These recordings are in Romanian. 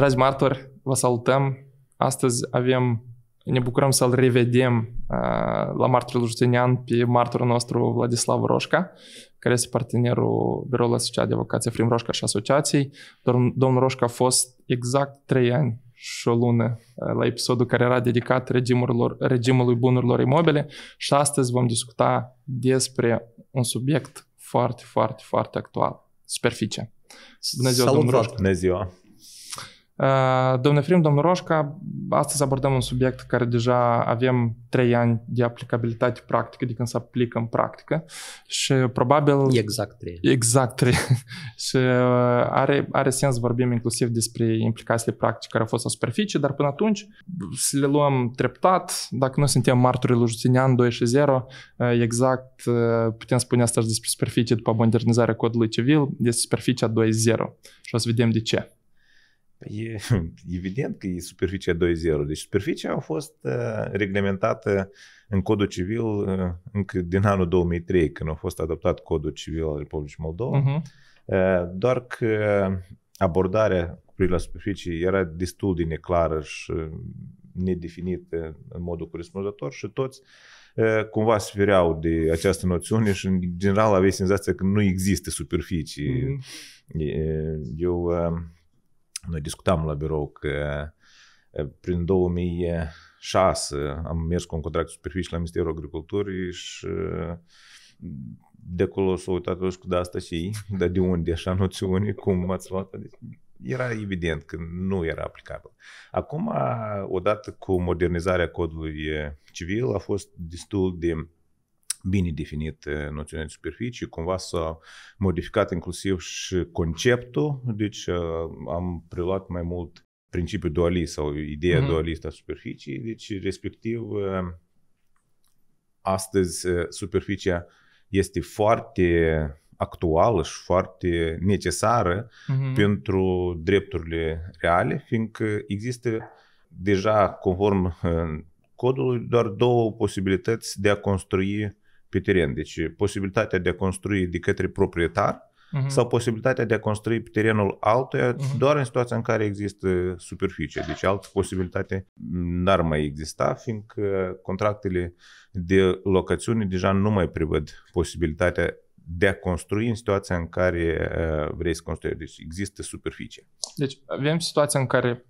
Dragi martori, vă salutăm. Astăzi avem, ne bucurăm să-l revedem uh, la martorul județean pe martorul nostru Vladislav Roșca, care este partenerul Biroul Asociat de Avocație Frim Roșca și Asociației. Domnul Roșca a fost exact trei ani și o lună uh, la episodul care era dedicat regimurilor, regimului bunurilor imobile și astăzi vom discuta despre un subiect foarte, foarte, foarte actual, superficie. Bună ziua, Salut, domnul Roșca! Bună ziua! Uh, domnule Frim, domnul Roșca, astăzi abordăm un subiect care deja avem trei ani de aplicabilitate practică, de când se aplică în practică și probabil... Exact trei. Exact trei. și uh, are, are sens să vorbim inclusiv despre implicațiile practice care au fost la superficie, dar până atunci să le luăm treptat. Dacă nu suntem martorii lui Justinian 2 și 0, uh, exact putem spune astăzi despre superficie după modernizarea codului civil, este superficia 2.0 și o să vedem de ce. E evident că e superficia 2.0. Deci superficia a fost uh, reglementată în codul civil uh, încă din anul 2003, când a fost adoptat codul civil al Republicii Moldova. Uh-huh. Doar că abordarea cu privire la superficie era destul de neclară și nedefinită în modul corespunzător și toți uh, cumva sfereau de această noțiune și în general aveai senzația că nu există superficie. Mhm. Uh-huh. Eu noi discutam la birou că prin 2006 am mers cu un contract superficie la Ministerul Agriculturii și de acolo s-au uitat cu da, asta și ei, dar de unde așa noțiune, cum ați luat? Deci, era evident că nu era aplicabil. Acum, odată cu modernizarea codului civil, a fost destul de bine definit uh, noțiunea de superficie, cumva s-a modificat inclusiv și conceptul, deci uh, am preluat mai mult principiul dualist sau ideea mm-hmm. dualistă a superficiei, deci respectiv uh, astăzi superficia este foarte actuală și foarte necesară mm-hmm. pentru drepturile reale, fiindcă există deja, conform codului, doar două posibilități de a construi pe teren. Deci posibilitatea de a construi de către proprietar uh-huh. sau posibilitatea de a construi pe terenul altuia uh-huh. doar în situația în care există superficie. Deci altă posibilitate n-ar mai exista, fiindcă contractele de locațiune deja nu mai prevăd posibilitatea de a construi în situația în care uh, vrei să construiești. Deci există superficie. Deci avem situația în care,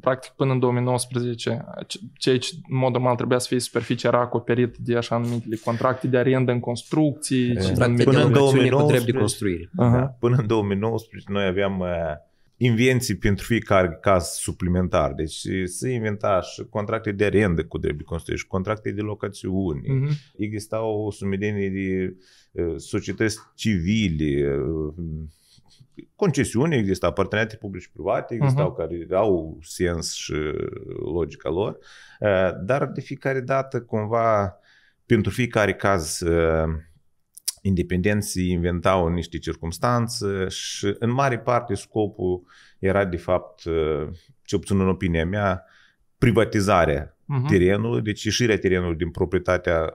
practic, până în 2019, ceea ce în mod normal trebuia să fie superficie era acoperit de așa numitele contracte de arendă în construcții. și până, în 2019, cu de construire. Uh-huh. Da, până în 2019 noi aveam uh, invenții pentru fiecare caz suplimentar. Deci se inventa și contracte de arendă cu drept de construire și contracte de locațiuni. Mm-hmm. Existau o sumedenie de eh, societăți civile, eh, concesiuni, existau, parteneriate publici private, existau uh-huh. care au sens și logica lor, eh, dar de fiecare dată cumva pentru fiecare caz independenții inventau niște circunstanțe și în mare parte scopul era de fapt, uh, ce obțin în opinia mea, privatizarea uh-huh. terenului, deci ieșirea terenului din proprietatea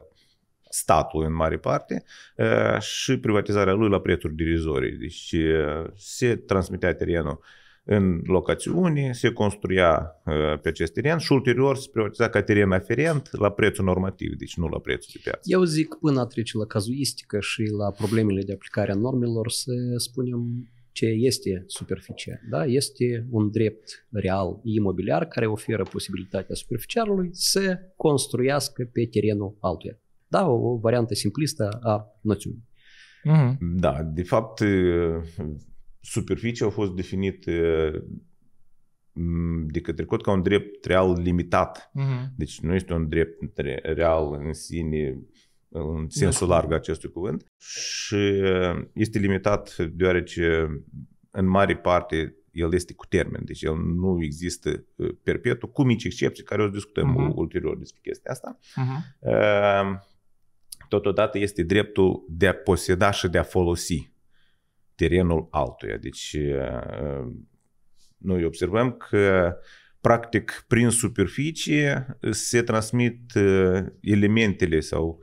statului în mare parte uh, și privatizarea lui la prețuri dirizorii. Deci uh, se transmitea terenul uh, în locațiune, se construia uh, pe acest teren și ulterior se privatiza ca teren aferent la prețul normativ, deci nu la prețul de piață. Eu zic până a trece la cazuistică și la problemele de aplicare a normelor să spunem ce este superficie. Da? Este un drept real imobiliar care oferă posibilitatea superficiarului să construiască pe terenul altuia. Da, o, o variantă simplistă a noțiunii. Mm-hmm. Da, de fapt uh, superficie au fost definite mm, de către cod ca un drept real limitat. Uh-huh. Deci nu este un drept real în sine în sensul da. larg acestui cuvânt și uh, este limitat deoarece în mare parte el este cu termen, deci el nu există uh, perpetu, cu mici excepții, care o să discutăm uh-huh. ulterior despre chestia asta. Uh-huh. Totodată este dreptul de a poseda și de a folosi terenul altuia. Deci noi observăm că practic prin superficie se transmit elementele sau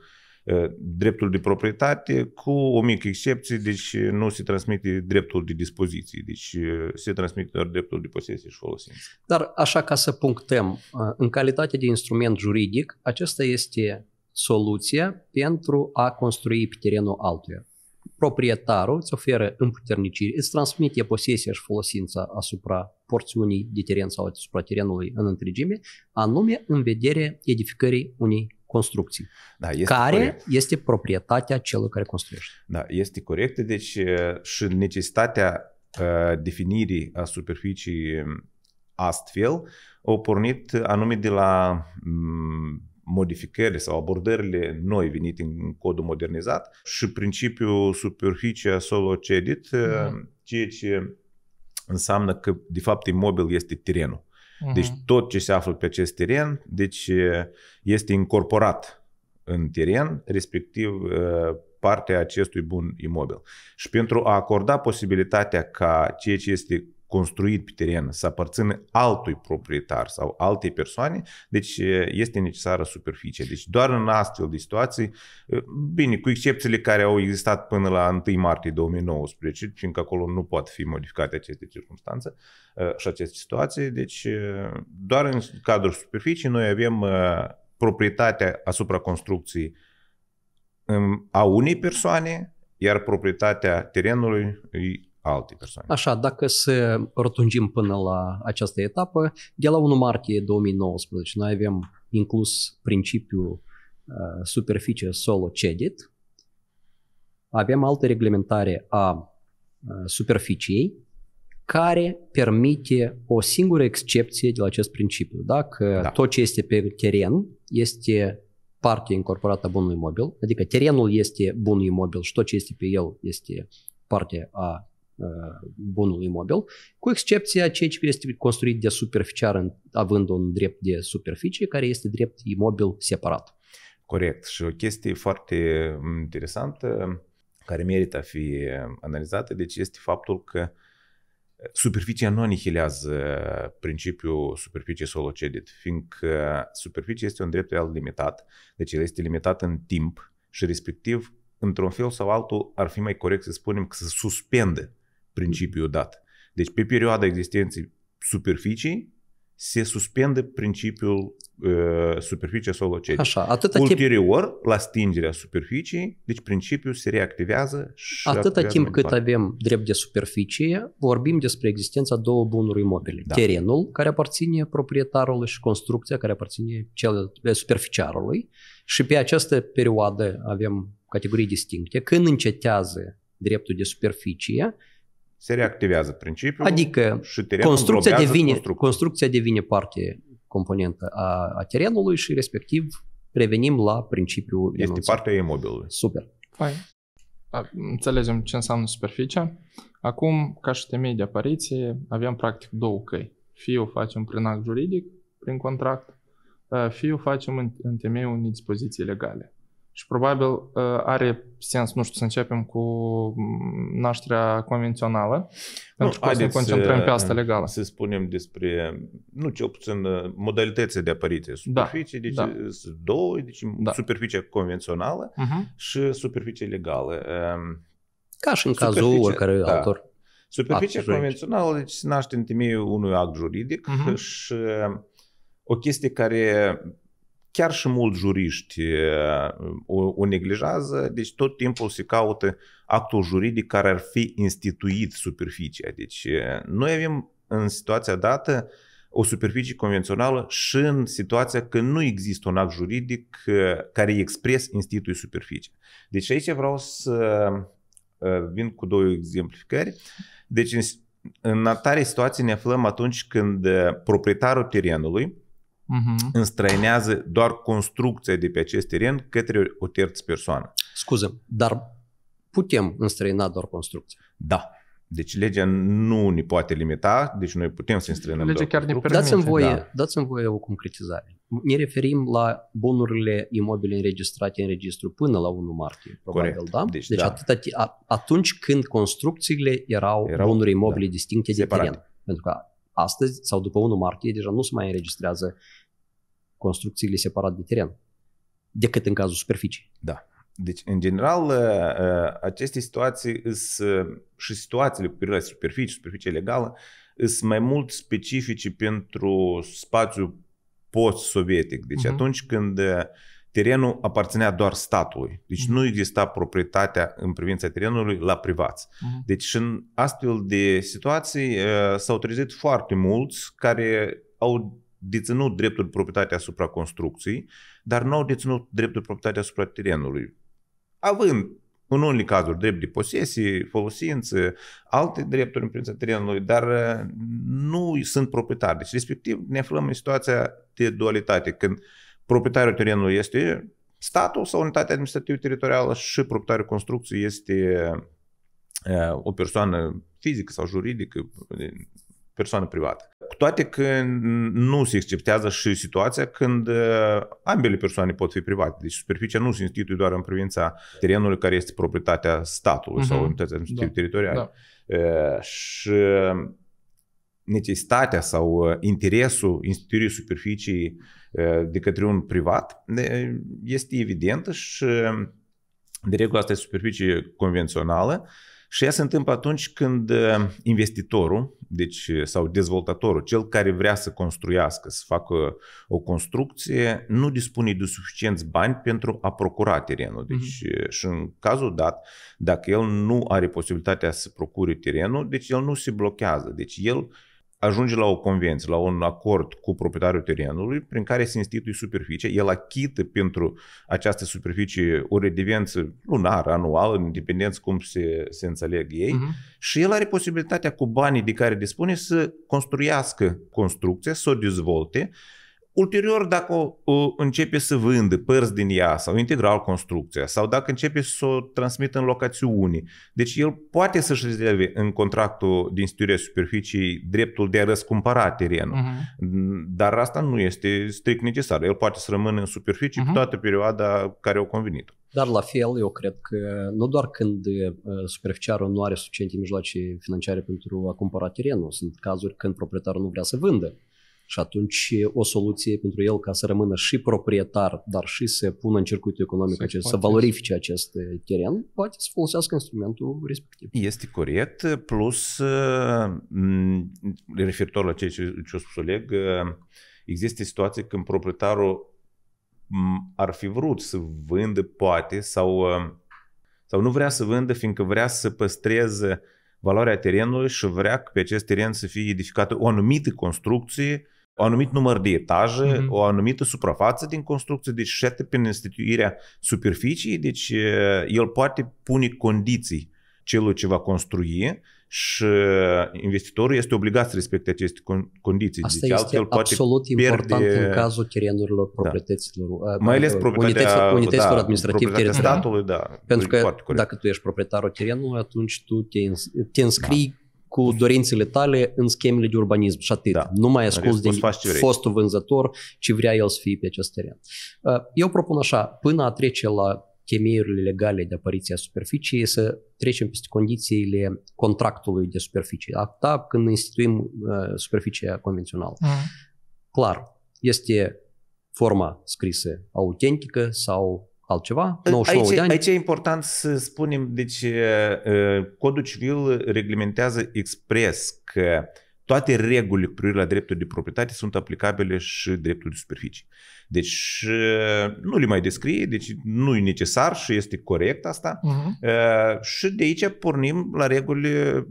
dreptul de proprietate cu o mică excepție, deci nu se transmite dreptul de dispoziție, deci se transmite doar dreptul de posesie și folosință. Dar așa ca să punctăm, în calitate de instrument juridic, acesta este soluția pentru a construi pe terenul altuia proprietarul îți oferă împuternicire, îți transmite posesia și folosința asupra porțiunii de teren sau asupra terenului în întregime, anume în vedere edificării unei construcții, da, este care corect. este proprietatea celor care construiește. Da, este corect. Deci uh, și necesitatea uh, definirii a superficii um, astfel au pornit anume de la mm, modificările sau abordările noi venite în codul modernizat și principiul superficie solo cedit, mm-hmm. ceea ce înseamnă că de fapt imobil este terenul. Mm-hmm. Deci tot ce se află pe acest teren, deci uh, este incorporat în teren, respectiv uh, partea acestui bun imobil. Și pentru a acorda posibilitatea ca ceea ce este construit pe teren să aparțină altui proprietar sau altei persoane, deci este necesară superficie. Deci doar în astfel de situații, bine, cu excepțiile care au existat până la 1 martie 2019, fiindcă acolo nu pot fi modificate aceste circunstanțe și aceste situații, deci doar în cadrul superficiei noi avem proprietatea asupra construcției a unei persoane, iar proprietatea terenului alte persoane. Așa, dacă să rotunjim până la această etapă, de la 1 martie 2019 noi avem inclus principiul uh, superficie solo cedit, avem altă reglementare a uh, superficiei care permite o singură excepție de la acest principiu. Dacă da. tot ce este pe teren este parte incorporată a bunului mobil, adică terenul este bunul imobil și tot ce este pe el este parte a Uh, bunul imobil, cu excepția ceea ce este construit de superficiar, având un drept de superficie, care este drept imobil separat. Corect. Și o chestie foarte mm, interesantă care merită a fi analizată, deci este faptul că superficia nu anihilează principiul superficie solo cedit, fiindcă superficie este un drept real limitat, deci el este limitat în timp și respectiv, într-un fel sau altul, ar fi mai corect să spunem că se suspende principiul dat. Deci pe perioada existenței superficii se suspendă principiul uh, superficie solocetică. Așa, atâta Ulterior, timp... la stingerea superficii, deci principiul se reactivează și Atâta timp cât departe. avem drept de superficie, vorbim despre existența două bunuri imobile. Da. Terenul care aparține proprietarului și construcția care aparține cel, eh, superficiarului și pe această perioadă avem categorii distincte. Când încetează dreptul de superficie, se reactivează principiul. Adică și construcția devine, construcția. construcția devine parte componentă a, a terenului și respectiv revenim la principiul Este enunțat. partea imobilului. Super. Fain. Înțelegem ce înseamnă superficie. Acum, ca și temei de apariție, avem practic două căi. Fie o facem prin act juridic, prin contract, fie o facem în, în temeiul unei dispoziții legale și probabil uh, are sens, nu știu, să începem cu mm, nașterea convențională, nu, pentru că să ne concentrăm pe asta legală. Să spunem despre, nu cel puțin, uh, modalitățile de apariție. Da, superficie, da, deci da. Uh, două, deci da. superficie convențională uh-huh. și superficie legală. Um, Ca și în cazul oricărui da. autor. Superficie Atunci. convențională deci, se naște în temeiul unui act juridic uh-huh. și o chestie care chiar și mulți juriști uh, o, o neglijează, deci tot timpul se caută actul juridic care ar fi instituit superficia. Deci uh, noi avem în situația dată o superficie convențională și în situația că nu există un act juridic uh, care expres instituie superficie. Deci aici vreau să vin cu două exemplificări. Deci în atare situație ne aflăm atunci când proprietarul terenului uh-huh. înstrăinează doar construcția de pe acest teren către o terță persoană. Scuze, dar putem înstrăina doar construcția. Da. Deci legea nu ne poate limita, deci noi putem să înstrăinăm legea doar chiar ne permite. Dați-mi voie, da. dați-mi voie o concretizare. Ne referim la bunurile imobile înregistrate în registru până la 1 martie, probabil, Corect. da? Deci, deci da. Atâta, atunci când construcțiile erau, erau bunuri imobile da. distincte Separate. de teren. Pentru că astăzi sau după 1 martie deja nu se mai înregistrează construcțiile separat de teren, decât în cazul superficii. Da. Deci, în general, ă, ă, aceste situații sunt și situațiile cu privire la superficie, superficie legală, sunt mai mult specifice pentru spațiul post-sovietic. Deci uh-huh. atunci când uh, terenul aparținea doar statului. Deci mm-hmm. nu exista proprietatea în privința terenului la privați. Mm-hmm. Deci în astfel de situații uh, s-au trezit foarte mulți care au deținut dreptul de proprietate asupra construcției, dar nu au deținut dreptul de proprietate asupra terenului. Având în unii cazuri drept de posesie, folosință, alte drepturi în privința terenului, dar uh, nu sunt proprietari. Deci respectiv ne aflăm în situația de dualitate, când uh, proprietarul terenului este statul sau unitatea administrativă teritorială și proprietarul construcției este o persoană fizică sau juridică, persoană privată. Cu toate că nu se exceptează și situația când ambele persoane pot fi private. Deci superficia nu se instituie doar în privința terenului care este proprietatea statului uh-huh. sau mhm. unității administrative da. teritoriale. Da. Și necesitatea sau interesul instituirii superficii de către un privat este evidentă și de regulă asta e superficie convențională și ea se întâmplă atunci când uh, investitorul, deci sau dezvoltatorul, cel care vrea să construiască, să facă o construcție, nu dispune de suficienți bani pentru a procura terenul. Deci mm-hmm. și în cazul dat, dacă el nu are posibilitatea să procure terenul, deci el nu se blochează. Deci el uh, ajunge la o convenție, la un acord cu proprietarul terenului prin care se instituie superficie, el achită pentru această superficie o redevență lunară, anuală, în dependență cum se, se înțeleg ei uh-huh. și el are posibilitatea cu banii de care dispune să construiască construcția, să o dezvolte Ulterior, dacă o, o începe să vândă părți din ea sau integral construcția sau dacă începe să o transmită în locațiuni, deci el poate să-și rezerve în contractul din stărirea superficii dreptul de a răscumpăra terenul. Uh-huh. Dar asta nu este strict necesar. El poate să rămână în superficie mhm. uh-huh. toată perioada care o convenit. Dar la fel, eu cred că nu doar când uh, superficiarul nu are suficiente mijloace financiare pentru a cumpăra terenul, sunt cazuri când proprietarul nu vrea să vândă și atunci o soluție pentru el ca să rămână și proprietar, dar și să pună în circuitul economic să acest, să valorifice acest uh, teren, poate să folosească instrumentul respectiv. Este corect, plus uh, referitor la ceea ce, ce a spus Oleg, uh, există situații când proprietarul ar fi vrut să vândă poate sau, sau nu vrea să vândă fiindcă vrea să păstreze valoarea terenului și vrea pe acest teren să fie edificată o anumită construcție o anumit număr de etaje, mm-hmm. o anumită suprafață din construcție, deci și prin instituirea superficii, deci el poate pune condiții celui ce va construi și investitorul este obligat să respecte aceste condiții. Asta deci, este absolut poate important pierde... în cazul terenurilor, da. proprietăților, da. mai ales uh, proprietăților, da, unităților da, statului, da. Pentru că dacă tu ești proprietarul terenului, atunci tu te, te înscrii da cu dorințele tale în schemele de urbanism și atât. Da. Nu mai adică ascult de fostul vânzător ce vrea el să fie pe acest teren. Uh, eu propun așa, până a trece la temeiurile legale de a superficiei, să trecem peste condițiile contractului de superficie. Acta când instituim uh, superficia convențională. Mm. Clar, este forma scrisă autentică sau altceva, 99 aici, de ani. Aici e important să spunem, deci codul civil reglementează expres că toate regulile cu privire la dreptul de proprietate sunt aplicabile și dreptul de superficie. Deci nu le mai descrie, deci nu e necesar și este corect asta. Uh-huh. Și de aici pornim la reguli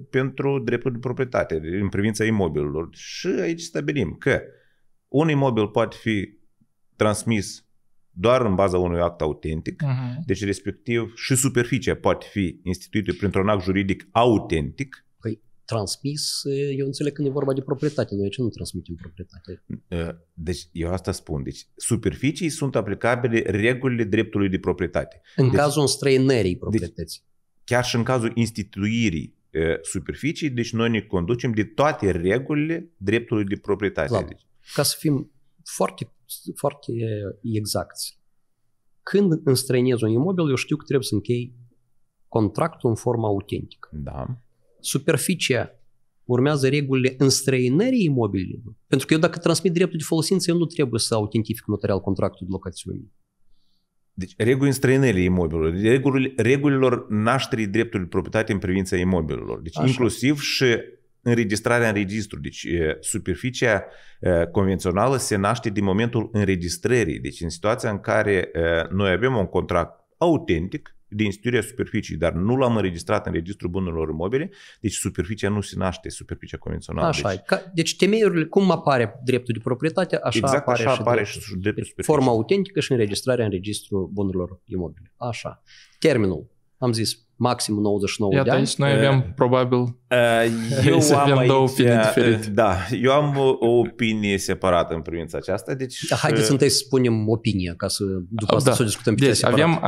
pentru dreptul de proprietate în privința imobililor. Și aici stabilim că un imobil poate fi transmis doar în baza unui act autentic, uh-huh. deci respectiv și superficia poate fi instituită printr-un act juridic autentic. Păi transmis, eu înțeleg când e vorba de proprietate, noi ce nu transmitem proprietate. Deci eu asta spun, deci superficii sunt aplicabile regulile dreptului de proprietate. În deci, cazul înstrăinării deci, proprietății. Deci, chiar și în cazul instituirii superficii, deci noi ne conducem de toate regulile dreptului de proprietate. Clar. Deci, ca să fim foarte, foarte exacti. Când înstrăinez un imobil, eu știu că trebuie să închei contractul în formă autentică. Da. Superficia urmează regulile înstrăinării imobilului. Pentru că eu dacă transmit dreptul de folosință, eu nu trebuie să autentific notarial contractul de locațiune. Deci reguli înstrăinării imobilului, regulilor, regulilor nașterii dreptului proprietate în privința imobililor. Deci Așa. inclusiv și înregistrarea în registru. Deci superficia convențională se naște din momentul înregistrării. Deci în situația în care noi avem un contract autentic de instituirea superficii, dar nu l-am înregistrat în registrul bunurilor imobile, deci superficia nu se naște, superficia convențională. Așa deci, ca, deci temeiurile, cum apare dreptul de proprietate, așa exact apare, așa și, apare dreptul. și dreptul deci, Forma autentică și înregistrarea în registrul bunurilor imobile. Așa. Terminul, am zis, maxim 99 Iată, de ani. aici noi avem probabil Uh, eu să am aici, două opinii uh, diferite. Da, eu am o opinie separată în privința aceasta. Deci, da, să uh, întâi să spunem opinia, ca să după da. asta da. să o discutăm deci, separat. avem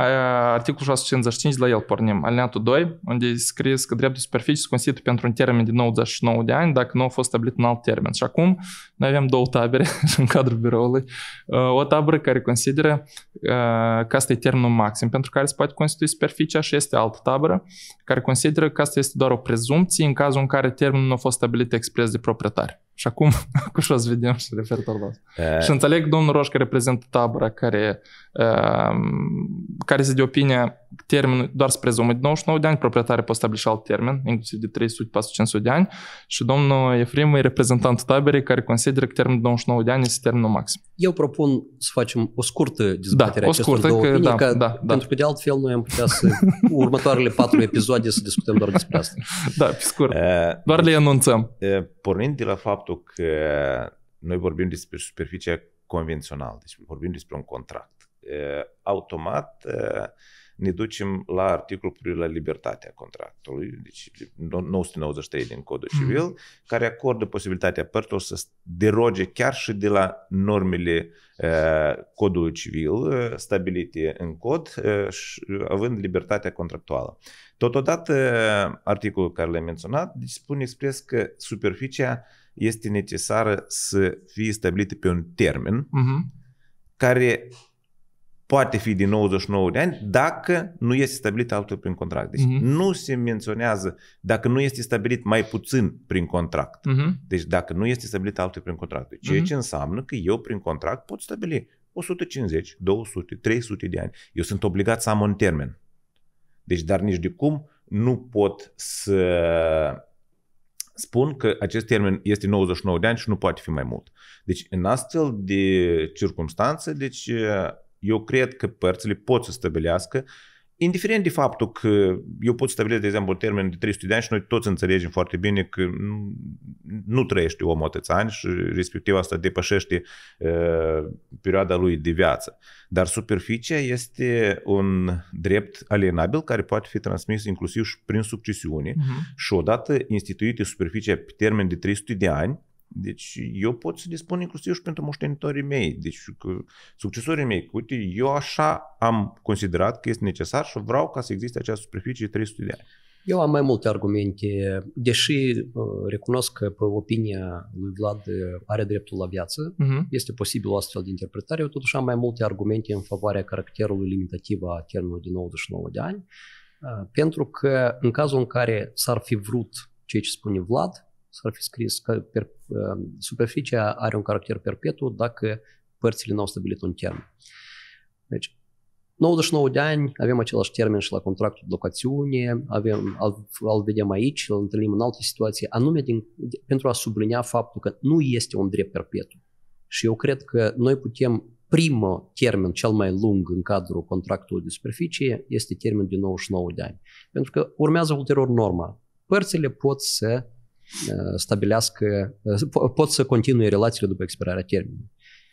articolul 655, la el pornim, alineatul 2, unde e scris că dreptul superficie se constituie pentru un termen de 99 de ani, dacă nu a fost stabilit un alt termen. Și acum noi avem două tabere în cadrul biroului. O tabără care consideră că asta e termenul maxim pentru care se poate constitui superficia și este altă tabără care consideră că asta este doar o prezumție în cazul în care termenul nu a fost stabilit expres de proprietari. Și acum cu șos vedem și referitor la asta. Și înțeleg domnul Roș că reprezintă tabăra care, uh, care se de opinia termenul, doar spre rezumă, de 99 de ani, proprietarii pot stabili alt termen, inclusiv de 300-400 de ani. Și domnul Efrim e reprezentantul taberei care consideră că termenul de 99 de ani este termenul maxim. Eu propun să facem o scurtă dezbatere da, o scurtă, două că, opinii, da, că, da, da, pentru că de altfel noi am putea să, următoarele patru episoade să discutăm doar despre asta. Da, pe scurt. Doar le Uh, Pornind de la fapt faptul că noi vorbim despre superficie convențională, deci vorbim despre un contract. Automat ne ducem la articolul privind la libertatea contractului, deci 993 din Codul mm-hmm. Civil, mm. care acordă posibilitatea părților să deroge chiar și de la normele Codului Civil stabilite în cod, având libertatea contractuală. Totodată, articolul care l-am menționat deci spune expres că superficia uh, este necesară să fie stabilită pe un termen uh-huh. care poate fi din 99 de ani dacă nu este stabilit altul prin contract. Deci uh-huh. nu se menționează dacă nu este stabilit mai puțin prin contract. Uh-huh. Deci dacă nu este stabilit altul prin contract. Deci ceea uh-huh. ce înseamnă că eu prin contract pot stabili 150, 200, 300 de ani. Eu sunt obligat să am un termen. Deci, dar nici de cum nu pot să spun că acest termen este 99 de ani și nu poate fi mai mult. Deci, în astfel de circunstanțe, deci eu cred că părțile pot să stabilească uh, indiferent de faptul că eu pot stabili, de exemplu, termen de 300 de ani și noi toți înțelegem foarte bine că nu, trăiește omul atâți ani și respectiv asta depășește uh, perioada lui de viață. Dar superficia este un drept alienabil care poate fi transmis inclusiv și prin succesiune uh-huh. și odată instituită superficia pe termen de 300 de ani, deci eu pot să dispun inclusiv și pentru moștenitorii mei, deci cu succesorii mei. Uite, eu așa am considerat că este necesar și vreau ca să existe această superficie de 300 de ani. Eu am mai multe argumente, deși uh, recunosc că pe opinia lui Vlad uh, are dreptul la viață, uh-huh. este posibil o astfel de interpretare, eu totuși am mai multe argumente în favoarea caracterului limitativ a termenului de 99 de ani, uh, pentru că în cazul în care s-ar fi vrut ceea ce spune Vlad, s-ar fi scris că per, uh, superficia are un caracter perpetu dacă părțile nu au stabilit un termen. Deci, 99 de ani, avem același termen și la contractul de locațiune, avem, al, al vedem aici, îl întâlnim în alte situații, anume din, pentru a sublinia faptul că nu este un drept perpetu. Și eu cred că noi putem primul termen cel mai lung în cadrul contractului de superficie este termenul de 99 de ani. Pentru că urmează ulterior norma. Părțile pot să stabilească, pot să continue relațiile după expirarea termenului.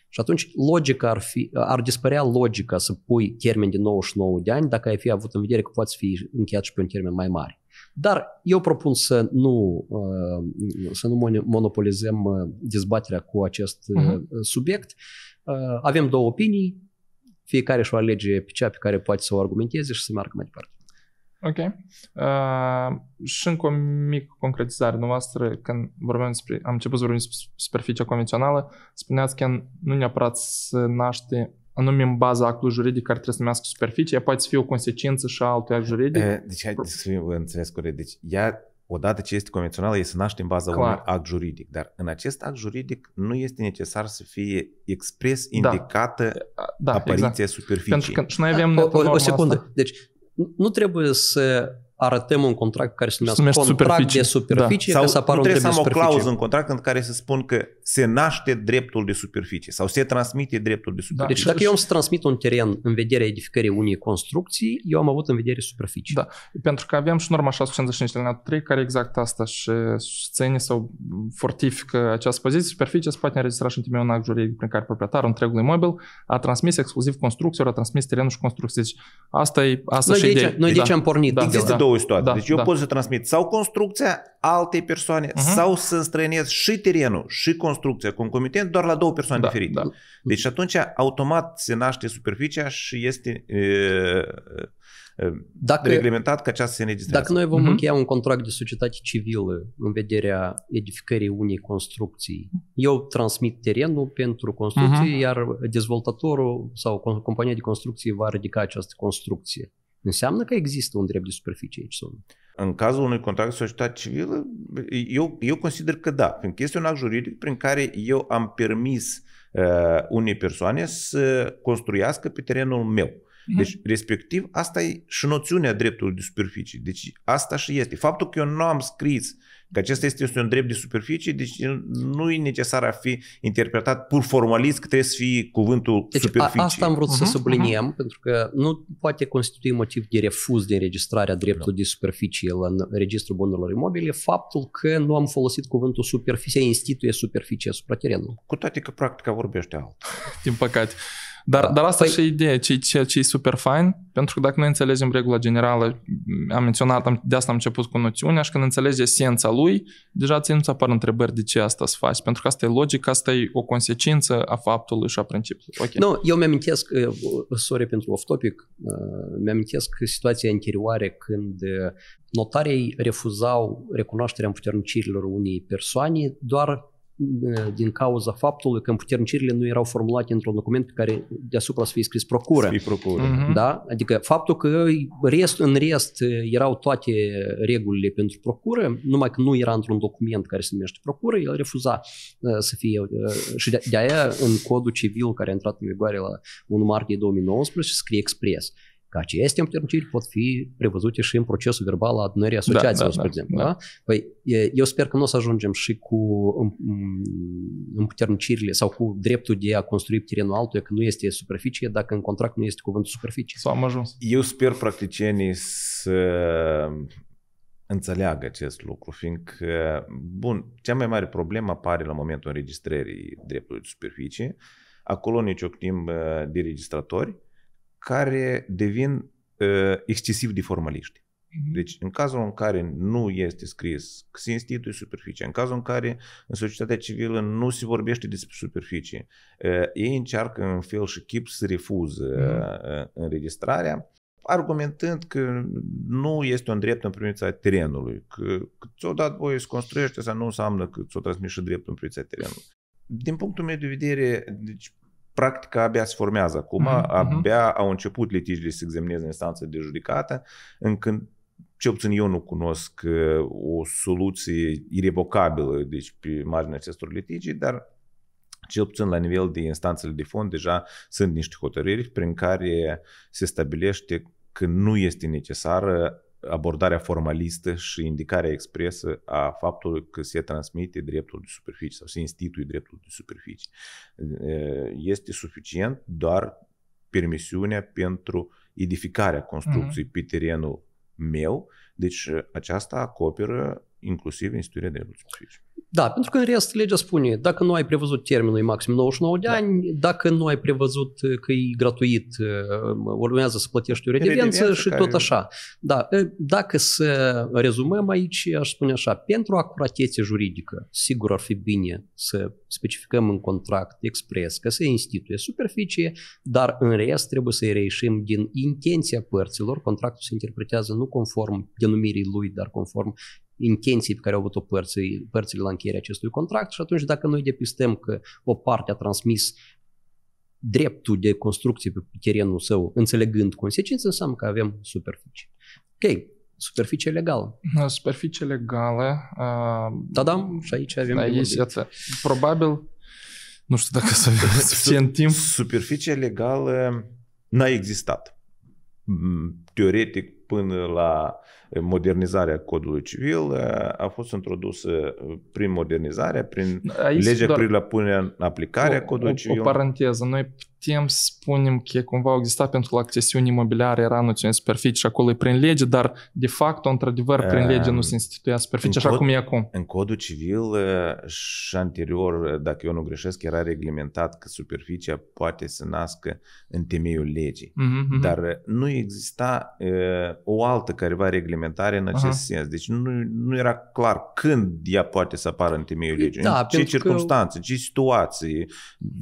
Și atunci logica ar, fi, ar dispărea logica să pui termen de 99 de ani dacă ai fi avut în vedere că poate fi încheiat și pe un termen mai mare. Dar eu propun să nu, să nu monopolizăm dezbaterea cu acest uh-huh. subiect. Avem două opinii, fiecare și-o alege pe cea pe care poate să o argumenteze și să meargă mai departe. Ok. Uh, și încă o mică concretizare dumneavoastră, când vorbim despre, am început să vorbim despre superficie convențională, spuneați că nu neapărat să naște anume în baza actului juridic care trebuie să numească superficie, ea poate să fie o consecință și a altui act juridic. E, deci, hai să fiu înțeles corect. Deci, ea, odată ce este convențională, e să naște în baza Clar. unui act juridic. Dar în acest act juridic nu este necesar să fie expres da. indicată da. Da, apariția exact. superficiei. Pentru că și noi avem... O, o, o secundă. Asta. Deci, nu trebuie să arătăm un contract care se numește, contract superficie. de superficie. Da. Sau să apară nu trebuie să am o clauză în contract în care să spun că se naște dreptul de superficie sau se transmite dreptul de superficie. Da. Deci dacă eu îmi transmit un teren în vederea edificării unei construcții, eu am avut în vedere superficie. Da, pentru că aveam și norma 655 alineatul 3 care exact asta și ține sau fortifică această poziție. Superficie se poate înregistra și în un act juridic prin care proprietarul întregului imobil a transmis exclusiv construcțiilor, a transmis terenul și construcții. Deci asta e asta noi și de aici, idei. Noi de aici da. am pornit. Da. Există da. două două situații. Da, deci eu da. pot să transmit sau construcția altei persoane uh-huh. sau să înstrăinez și terenul și construcția concomitent doar la două persoane da, diferite. Da. Deci atunci automat se naște superficia și este e, dacă, reglementat că aceasta se înregistrează. Dacă noi vom uh-huh. încheia un contract de societate civilă în vederea edificării unei construcții, eu transmit terenul pentru construcție, uh-huh. iar dezvoltatorul sau compania de construcție va ridica această construcție. Înseamnă că există un drept de superficie aici sau nu? În cazul unui contract de societate civilă, eu, eu consider că da, pentru că este un act juridic prin care eu am permis uh, unei persoane să construiască pe terenul meu. Mhm. Deci, respectiv, asta e și noțiunea dreptului de superficie. Deci, asta și este. Faptul că eu nu am scris Că acesta este, un drept de superficie, deci nu e necesar a fi interpretat pur formalist că trebuie să fie cuvântul deci, superficie. A, asta am vrut uh-huh, să mhm, mhm. subliniem, uh-huh. pentru că nu poate constitui motiv de refuz de înregistrarea dreptului no. Da. de superficie la Registrul Bunurilor Imobile faptul că nu am folosit cuvântul superficie, instituie superficie asupra terenului. Cu toate că practica vorbește alt. Din păcate. Dar, dar asta păi... și ideea, ce, ce, ce e super fain, pentru că dacă noi înțelegem regula generală, am menționat, am, de asta am început cu noțiunea și când înțelegi esența lui, deja ți nu-ți apar întrebări de ce asta să faci, pentru că asta e logic, asta e o consecință a faptului și a principiului. Okay. No, eu mi-amintesc, eh, sorry pentru off-topic, eh, mi-amintesc situația anterioare când eh, notarii refuzau recunoașterea împuternicirilor unei persoane doar Э, din cauza faptului că împuternicirile nu erau formulate într-un document pe care deasupra să fie scris procură. Să procură. Uh-huh. Da? Adică faptul că rest, în rest erau toate regulile pentru procură, numai că nu era într-un document care se numește procură, el refuza să fie. și de, de aia în codul civil care a intrat în vigoare la 1 martie 2019 scrie expres că aceste împuterniciri pot fi prevăzute și în procesul verbal al adunării da, asociațiilor, da, da, spre da, exemplu. Da. Da? Păi, eu sper că nu o să ajungem și cu împuternicirile sau cu dreptul de a construi terenul altuia, că nu este superficie, dacă în contract nu este cuvântul superficie. Sau am ajuns. Eu sper practicienii să înțeleagă acest lucru, fiindcă, bun, cea mai mare problemă apare la momentul înregistrării dreptului de superficie. Acolo nici o timp de registratori care devin uh, excesiv de formaliști. Mhm. Deci, în cazul în care nu este scris că se instituie superficie, în cazul în care în societatea civilă nu se vorbește despre superficie, uh, ei încearcă în fel și chip să refuză mm. înregistrarea, argumentând că nu este un drept în privința terenului, că, că ți-o dat voie să construiești, asta nu înseamnă că ți-o transmis și dreptul în privința terenului. Din punctul meu de vedere, deci practica abia se formează acum, mm-hmm. abia au început litigiile să examineze în instanță de judecată, încât ce obțin eu nu cunosc uh, o soluție irrevocabilă deci, pe marginea acestor litigii, dar cel puțin la nivel de instanțele de fond, deja sunt niște hotărâri prin care se stabilește că nu este necesară abordarea formalistă și indicarea expresă a faptului că se transmite dreptul de superficie sau se instituie dreptul de superficie. Este suficient doar permisiunea pentru edificarea construcției mm-hmm. pe terenul meu, deci aceasta acoperă inclusiv instituirea de reducere fizică. Da, pentru că în rest legea spune, dacă nu ai prevăzut termenul e maxim 99 de da. ani, dacă nu ai prevăzut uh, că e gratuit, uh, urmează să plătești o redevență și care... tot așa. Da, uh, dacă să rezumăm aici, aș spune așa, pentru acuratețe juridică, sigur ar fi bine să specificăm în contract expres că se instituie superficie, dar în rest trebuie să-i reieșim din intenția părților, contractul se interpretează nu conform denumirii lui, dar conform intenții pe care au avut-o părții, părțile la încheierea acestui contract și atunci dacă noi depistăm că o parte a transmis dreptul de construcție pe terenul său, înțelegând consecințe, înseamnă că avem superficie. Ok, superficie legală. Da, superficie legală. Uh, da, da, și aici avem... Da, este, iată, probabil, nu știu dacă să avem suficient timp. Superficie legală n-a existat. Teoretic, până la modernizarea codului civil a fost introdusă prin modernizare, prin Aici legea doar... la punerea în aplicare a codului o, civil. O paranteză, noi putem să spunem că cumva au existat pentru accesiuni imobiliare era noțiune superficie și acolo e prin lege, dar de fapt, într-adevăr, prin lege nu se instituia superficie așa cod, cum e acum. În codul civil și anterior, dacă eu nu greșesc, era reglementat că superficia poate să nască în temeiul legii. Mm-hmm. Dar nu exista o altă careva reglementare reglementare în acest Aha. sens. Deci nu, nu era clar când ea poate să apară în temeiul păi legii, da, în ce circunstanțe, ce situații.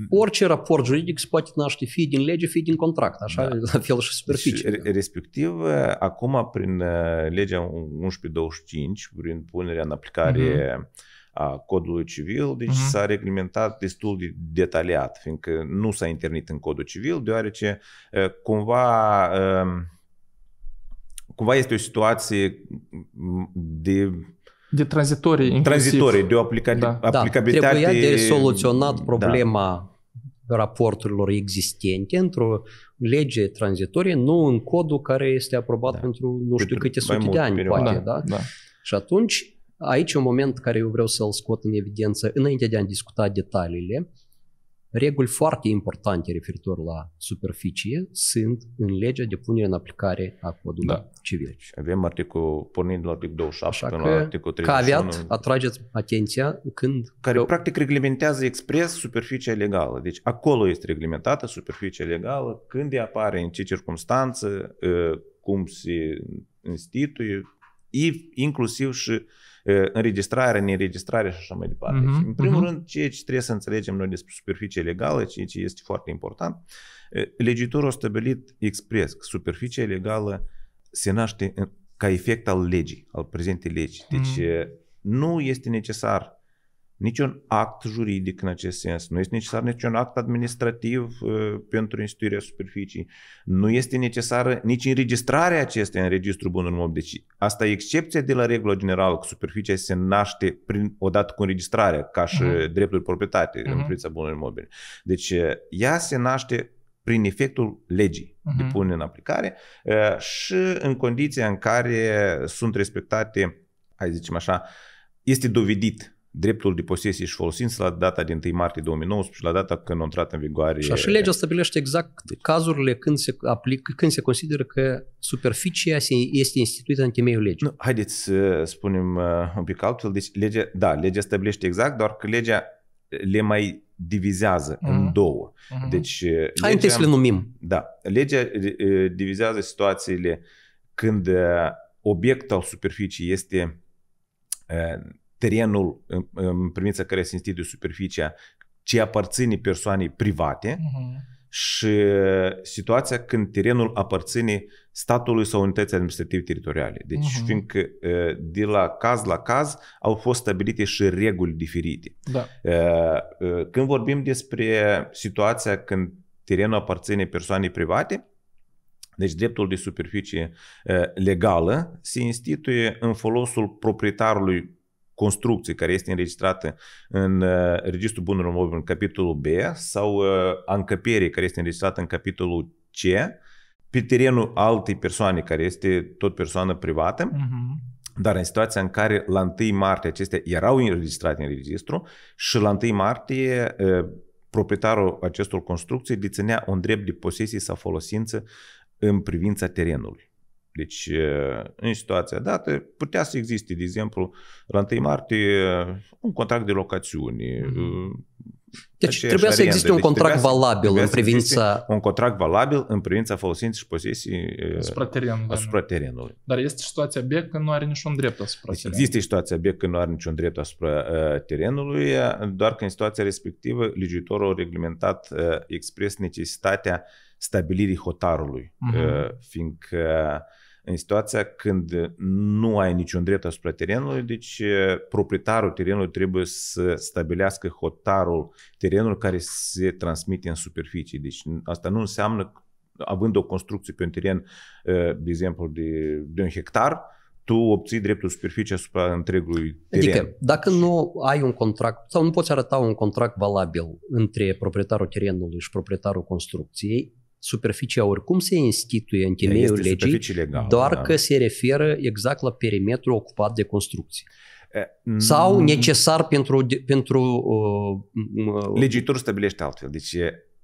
Orice raport juridic se poate naște fie din lege, fie din contract, așa, da. la fel și superficie. Deci, respectiv, acum prin uh, legea 1125, prin punerea în aplicare uh-huh a codului civil, deci uh-huh. s-a reglementat destul de detaliat, fiindcă nu s-a internit în codul civil, deoarece uh, cumva uh, cumva este o situație de de tranzitorie. Inclusiv. Tranzitorie, de o aplica- da. aplicabilitate. Da, trebuia de soluționat da. problema da. raporturilor existente într-o lege tranzitorie, nu în codul care este aprobat da. pentru nu știu câte sute de ani, perioadă. poate. Da, da? Da. Și atunci, aici un moment care eu vreau să-l scot în evidență, înainte de a discuta detaliile, reguli foarte importante referitor la superficie sunt în legea de punere în aplicare a codului da. civil. Avem articol, pornind la articolul 27 până la articolul 31. Caveat, atrageți atenția când... Care eu... practic reglementează expres superficia legală. Deci acolo este reglementată superficia legală, când ea apare, în ce circunstanță, ă, cum se instituie, inclusiv și uh, înregistrare, neregistrare și așa mai departe. Uh-huh. Și, în primul uh-huh. rând, ceea ce trebuie să înțelegem noi despre superficie legală, ceea ce este foarte important, legitorul a stabilit expres că superficie legală se naște ca efect al legii, al prezentei legii. Deci uh-huh. nu este necesar niciun act juridic în acest sens, nu este necesar niciun act administrativ uh, pentru instituirea superficii, nu este necesară nici înregistrarea acestei în Registrul Bunurilor Mobile. Deci asta e excepția de la regula generală că superficia se naște prin, odată cu înregistrarea, ca și uh-huh. dreptul proprietate uh-huh. în mhm. privința bunurilor mobile. Deci uh, ea se naște prin efectul legii uh-huh. de pune în aplicare uh, și în condiția în care sunt respectate, hai zicem așa, este dovedit dreptul de posesie și folosință la data din 1 martie 2019 și la data când a intrat în vigoare. Și așa legea stabilește exact deci. cazurile când se, aplic, când se consideră că superficia este instituită în temeiul legii. Nu, haideți să spunem uh, un pic altfel. Deci legea, da, legea stabilește exact, doar că legea le mai divizează mm. în mhm. două. Mm-hmm. Deci, uh, legea, Hai întâi să le numim. Da. Legea uh, divizează situațiile când obiectul superficii este terenul în, privința care se de superficia, ce aparține persoanei private uh-huh. și situația când terenul aparține statului sau unității administrative teritoriale. Deci, uh-huh. fiindcă de la caz la caz au fost stabilite și reguli diferite. Da. Când vorbim despre situația când terenul aparține persoanei private, deci dreptul de superficie legală se instituie în folosul proprietarului construcție care este înregistrată în uh, Registrul Bunurilor Mobile în capitolul B sau uh, a încăperii care este înregistrată în capitolul C pe terenul altei persoane care este tot persoană privată, uh-huh. Dar în situația în care la 1 martie acestea erau înregistrate în registru și la 1 martie uh, proprietarul acestor construcții deținea un drept de posesie sau folosință în privința terenului. Deci, în situația dată, putea să existe, de exemplu, la 1 martie, un contract de locațiune. Mhm. Uh, deci trebuie deci să existe deci, un contract valabil în privința... Un contract valabil în privința folosinței și posesii asupra, teren, asupra terenului. Dar este situația B că nu are niciun drept asupra deci terenului. Există situația B că nu are niciun drept asupra uh, terenului, doar că în situația respectivă legitorul a reglementat uh, expres necesitatea stabilirii hotarului, uh-huh. fiindcă uh, în situația când nu ai niciun drept asupra terenului, deci proprietarul terenului trebuie să stabilească hotarul terenului care se transmite în superficie. Deci asta nu înseamnă, având o construcție pe un teren, de exemplu, de, de un hectar, tu obții dreptul superficie asupra întregului teren. Adică, dacă nu ai un contract sau nu poți arăta un contract valabil între proprietarul terenului și proprietarul construcției, superficia oricum se instituie în temeiul este legii, legal, doar da. că se referă exact la perimetrul ocupat de construcție. Mm, sau mm. necesar pentru... pentru uh, uh, legitorul stabilește altfel. Deci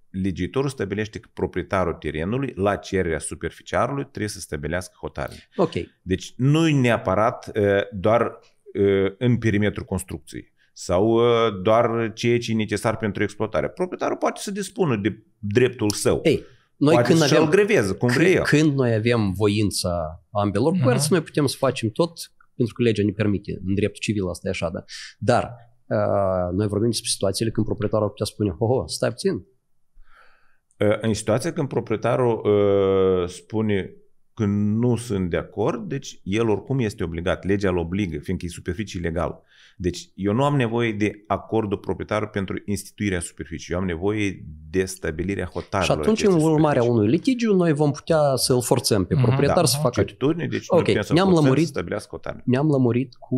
legitorul stabilește că proprietarul terenului, la cererea superficiarului, trebuie să stabilească hotarele. Ok. Deci nu e neapărat uh, doar uh, în perimetrul construcției sau doar ceea ce e necesar pentru exploatare. Proprietarul poate să dispună de dreptul său. Ei, noi când avem, greveză, cum când, vrei eu. Când noi avem voința ambelor uh-huh. părți, noi putem să facem tot pentru că legea ne permite. În drept civil asta e așa, da. Dar uh, noi vorbim despre situațiile când proprietarul putea spune, ho, stai puțin. Uh, în situația când proprietarul uh, spune, când nu sunt de acord, deci el oricum este obligat, legea îl obligă, fiindcă e superficie legală. Deci eu nu am nevoie de acordul proprietar pentru instituirea superficiei, eu am nevoie de stabilirea hotarelor. Și atunci, în urmarea unui litigiu, noi vom putea să îl forțăm pe mhm. proprietar da, să facă... atitudine, deci okay. nu ne-am lămurit, să stabilească hotarele. Ne-am lămurit cu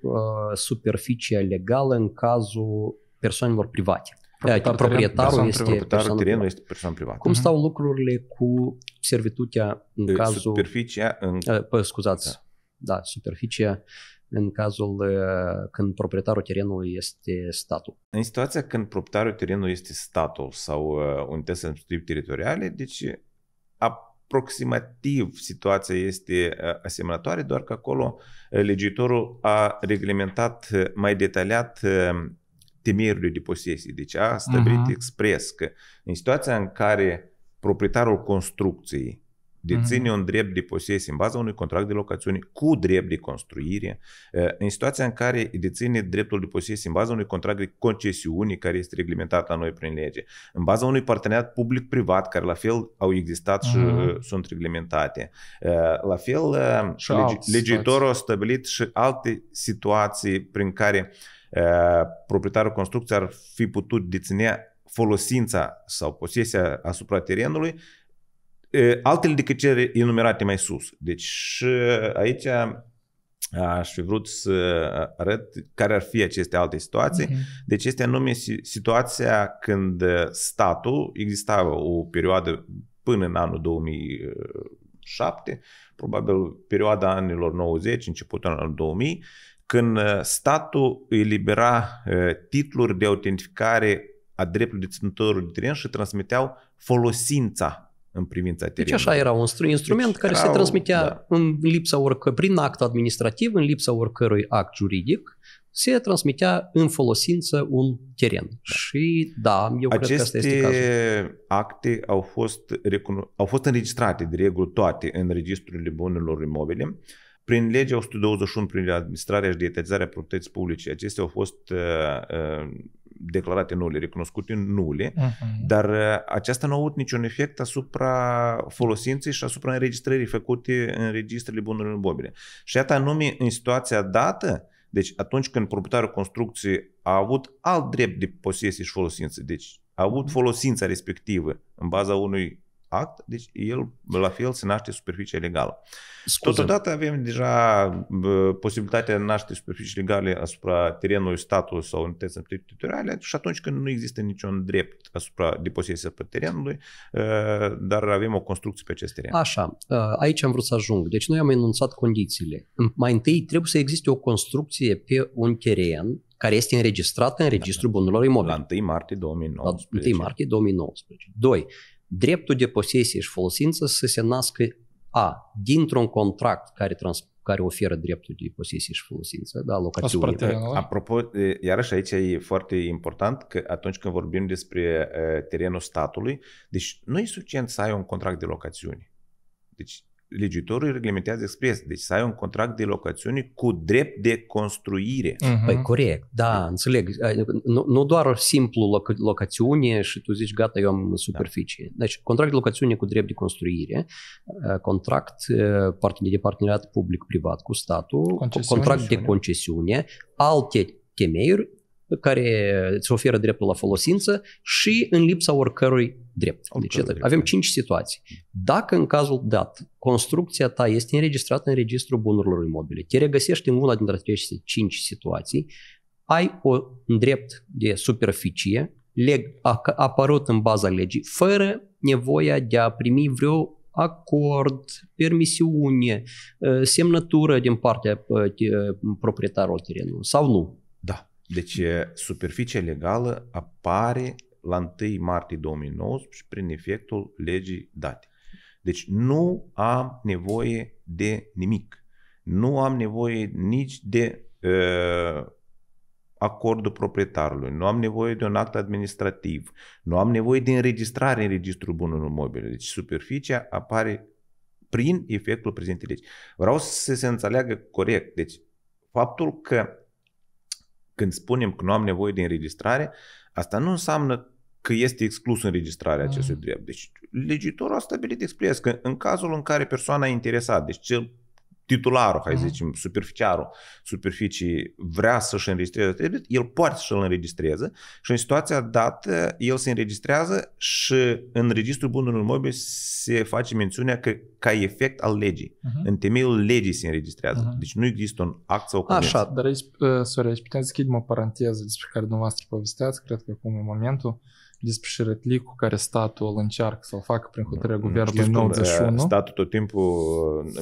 uh, superficia legală în cazul persoanelor private. Da, proprietarul, proprietarul este proprietarul persoană terenului este persoană privată. Cum mhm. stau lucrurile cu servitutea în de cazul... Superficia în... Eh, pă, scuzați, da. da, superficia în cazul eh, când proprietarul terenului este statul. În situația când proprietarul terenului este statul sau eh, unități administrative teritoriale, deci aproximativ situația este asemănătoare, doar că acolo legitorul a reglementat mai detaliat temerile de posesie. Deci a stabilit uh-huh. expres că în situația în care proprietarul construcției deține uh-huh. un drept de posesie în baza unui contract de locațiune cu drept de construire, eh, în situația în care deține dreptul de posesie în baza unui contract de concesiune care este reglementat la noi prin lege, în baza unui parteneriat public-privat care la fel au existat uh-huh. și mhm. eh, sunt reglementate. Eh, la fel, uh, legi- legiuitorul a stabilit și alte situații prin care uh, proprietarul construcției ar fi putut deținea folosința sau posesia asupra terenului altele decât cele enumerate mai sus. Deci aici aș fi vrut să arăt care ar fi aceste alte situații. Okay. Deci este anume situația când statul exista o perioadă până în anul 2007, probabil perioada anilor 90, începutul anului 2000, când uh, statul îi libera uh, titluri de autentificare a dreptului de ținătorul de teren și transmiteau folosința în privința deci terenului. Deci așa era un deci instrument deci care erau, se transmitea da. în lipsa oricărui, prin act administrativ, în lipsa oricărui act juridic, se transmitea în folosință un teren. Da. Și da, eu Aceste cred că asta este cazul. acte au fost, recuno- au fost înregistrate de regulă toate în registrul bunurilor imobile. Uh, prin legea 121, prin administrarea și dietetizarea proprietății publice, acestea au fost uh, uh, declarate nule, recunoscute nule, uh-huh. dar uh, aceasta nu a avut niciun efect asupra folosinței și asupra înregistrării făcute în registrele bunurilor mobile. Și iată anume în situația dată, deci atunci când proprietarul construcției a avut alt drept de posesie și folosință, deci a avut mhm. folosința respectivă în baza unui act, deci el la fel se naște superficie legală. Scuze. Totodată avem deja posibilitatea de naște superficie legale asupra terenului statului sau unității teritoriale și atunci când nu există niciun drept asupra deposesie pe terenului, ă, dar avem o construcție pe acest teren. Așa, ă, aici am vrut să ajung. Deci noi am enunțat condițiile. Mai întâi trebuie să existe o construcție pe un teren care este înregistrată în da, Registrul da. Bunurilor Imobile. La 1 martie 2019. La 1 martie 2019. 2 dreptul de posesie și folosință să se nască A, dintr-un contract care, trans, care oferă dreptul de posesie și folosință, da, locațiune. Apropo, iarăși aici e foarte important că atunci când vorbim despre terenul statului, deci nu e suficient să ai un contract de locațiune. Deci îi reglementează expres. Deci să ai un contract de locațiune cu drept de construire. Uh-huh. Păi corect, da, înțeleg. Nu, nu doar o simplu loc- locațiune și tu zici gata, eu am da. superficie. Da. Deci contract de locațiune cu drept de construire, contract de parteneriat public-privat cu statul, contract de concesiune, alte temeiuri care îți oferă dreptul la folosință și în lipsa oricărui drept. Deci, oricărui deci, drept. avem da. cinci situații. Dacă în cazul dat construcția ta este înregistrată în registrul bunurilor imobile, te regăsești în una dintre aceste cinci situații, ai o, un drept de superficie leg, a, apărut în baza legii, fără nevoia de a primi vreo acord, permisiune, ă, semnătură din partea ă, ă, proprietarului terenului sau nu. Deci superficie legală apare la 1 martie 2019 prin efectul legii date. Deci nu am nevoie de nimic. Nu am nevoie nici de uh, acordul proprietarului, nu am nevoie de un act administrativ, nu am nevoie de înregistrare în registrul bunurilor mobile. Deci superficia apare prin efectul prezentei legi. Vreau să se înțeleagă corect. Deci faptul că când spunem că nu am nevoie de înregistrare, asta nu înseamnă că este exclus înregistrarea acestui mm. drept. Deci, legitorul a stabilit expres că în cazul în care persoana e interesată, deci cel titularul, hai să mhm. zicem, superficiarul superficii vrea să-și înregistreze trebuie. el poate să-l înregistreze și în situația dată el se înregistrează și în registrul bunurilor mobile se face mențiunea că ca efect al legii. Uh-huh. În temeiul legii se înregistrează. Uh-huh. Deci nu există un act sau o convenție. Așa, dar aici, uh, sorry, aici putem să schimb o paranteză despre care dumneavoastră povesteați, cred că acum e momentul. Uh, despre cu care statul încearcă să-l facă prin hotărârea da. guvernului 91. statul tot timpul,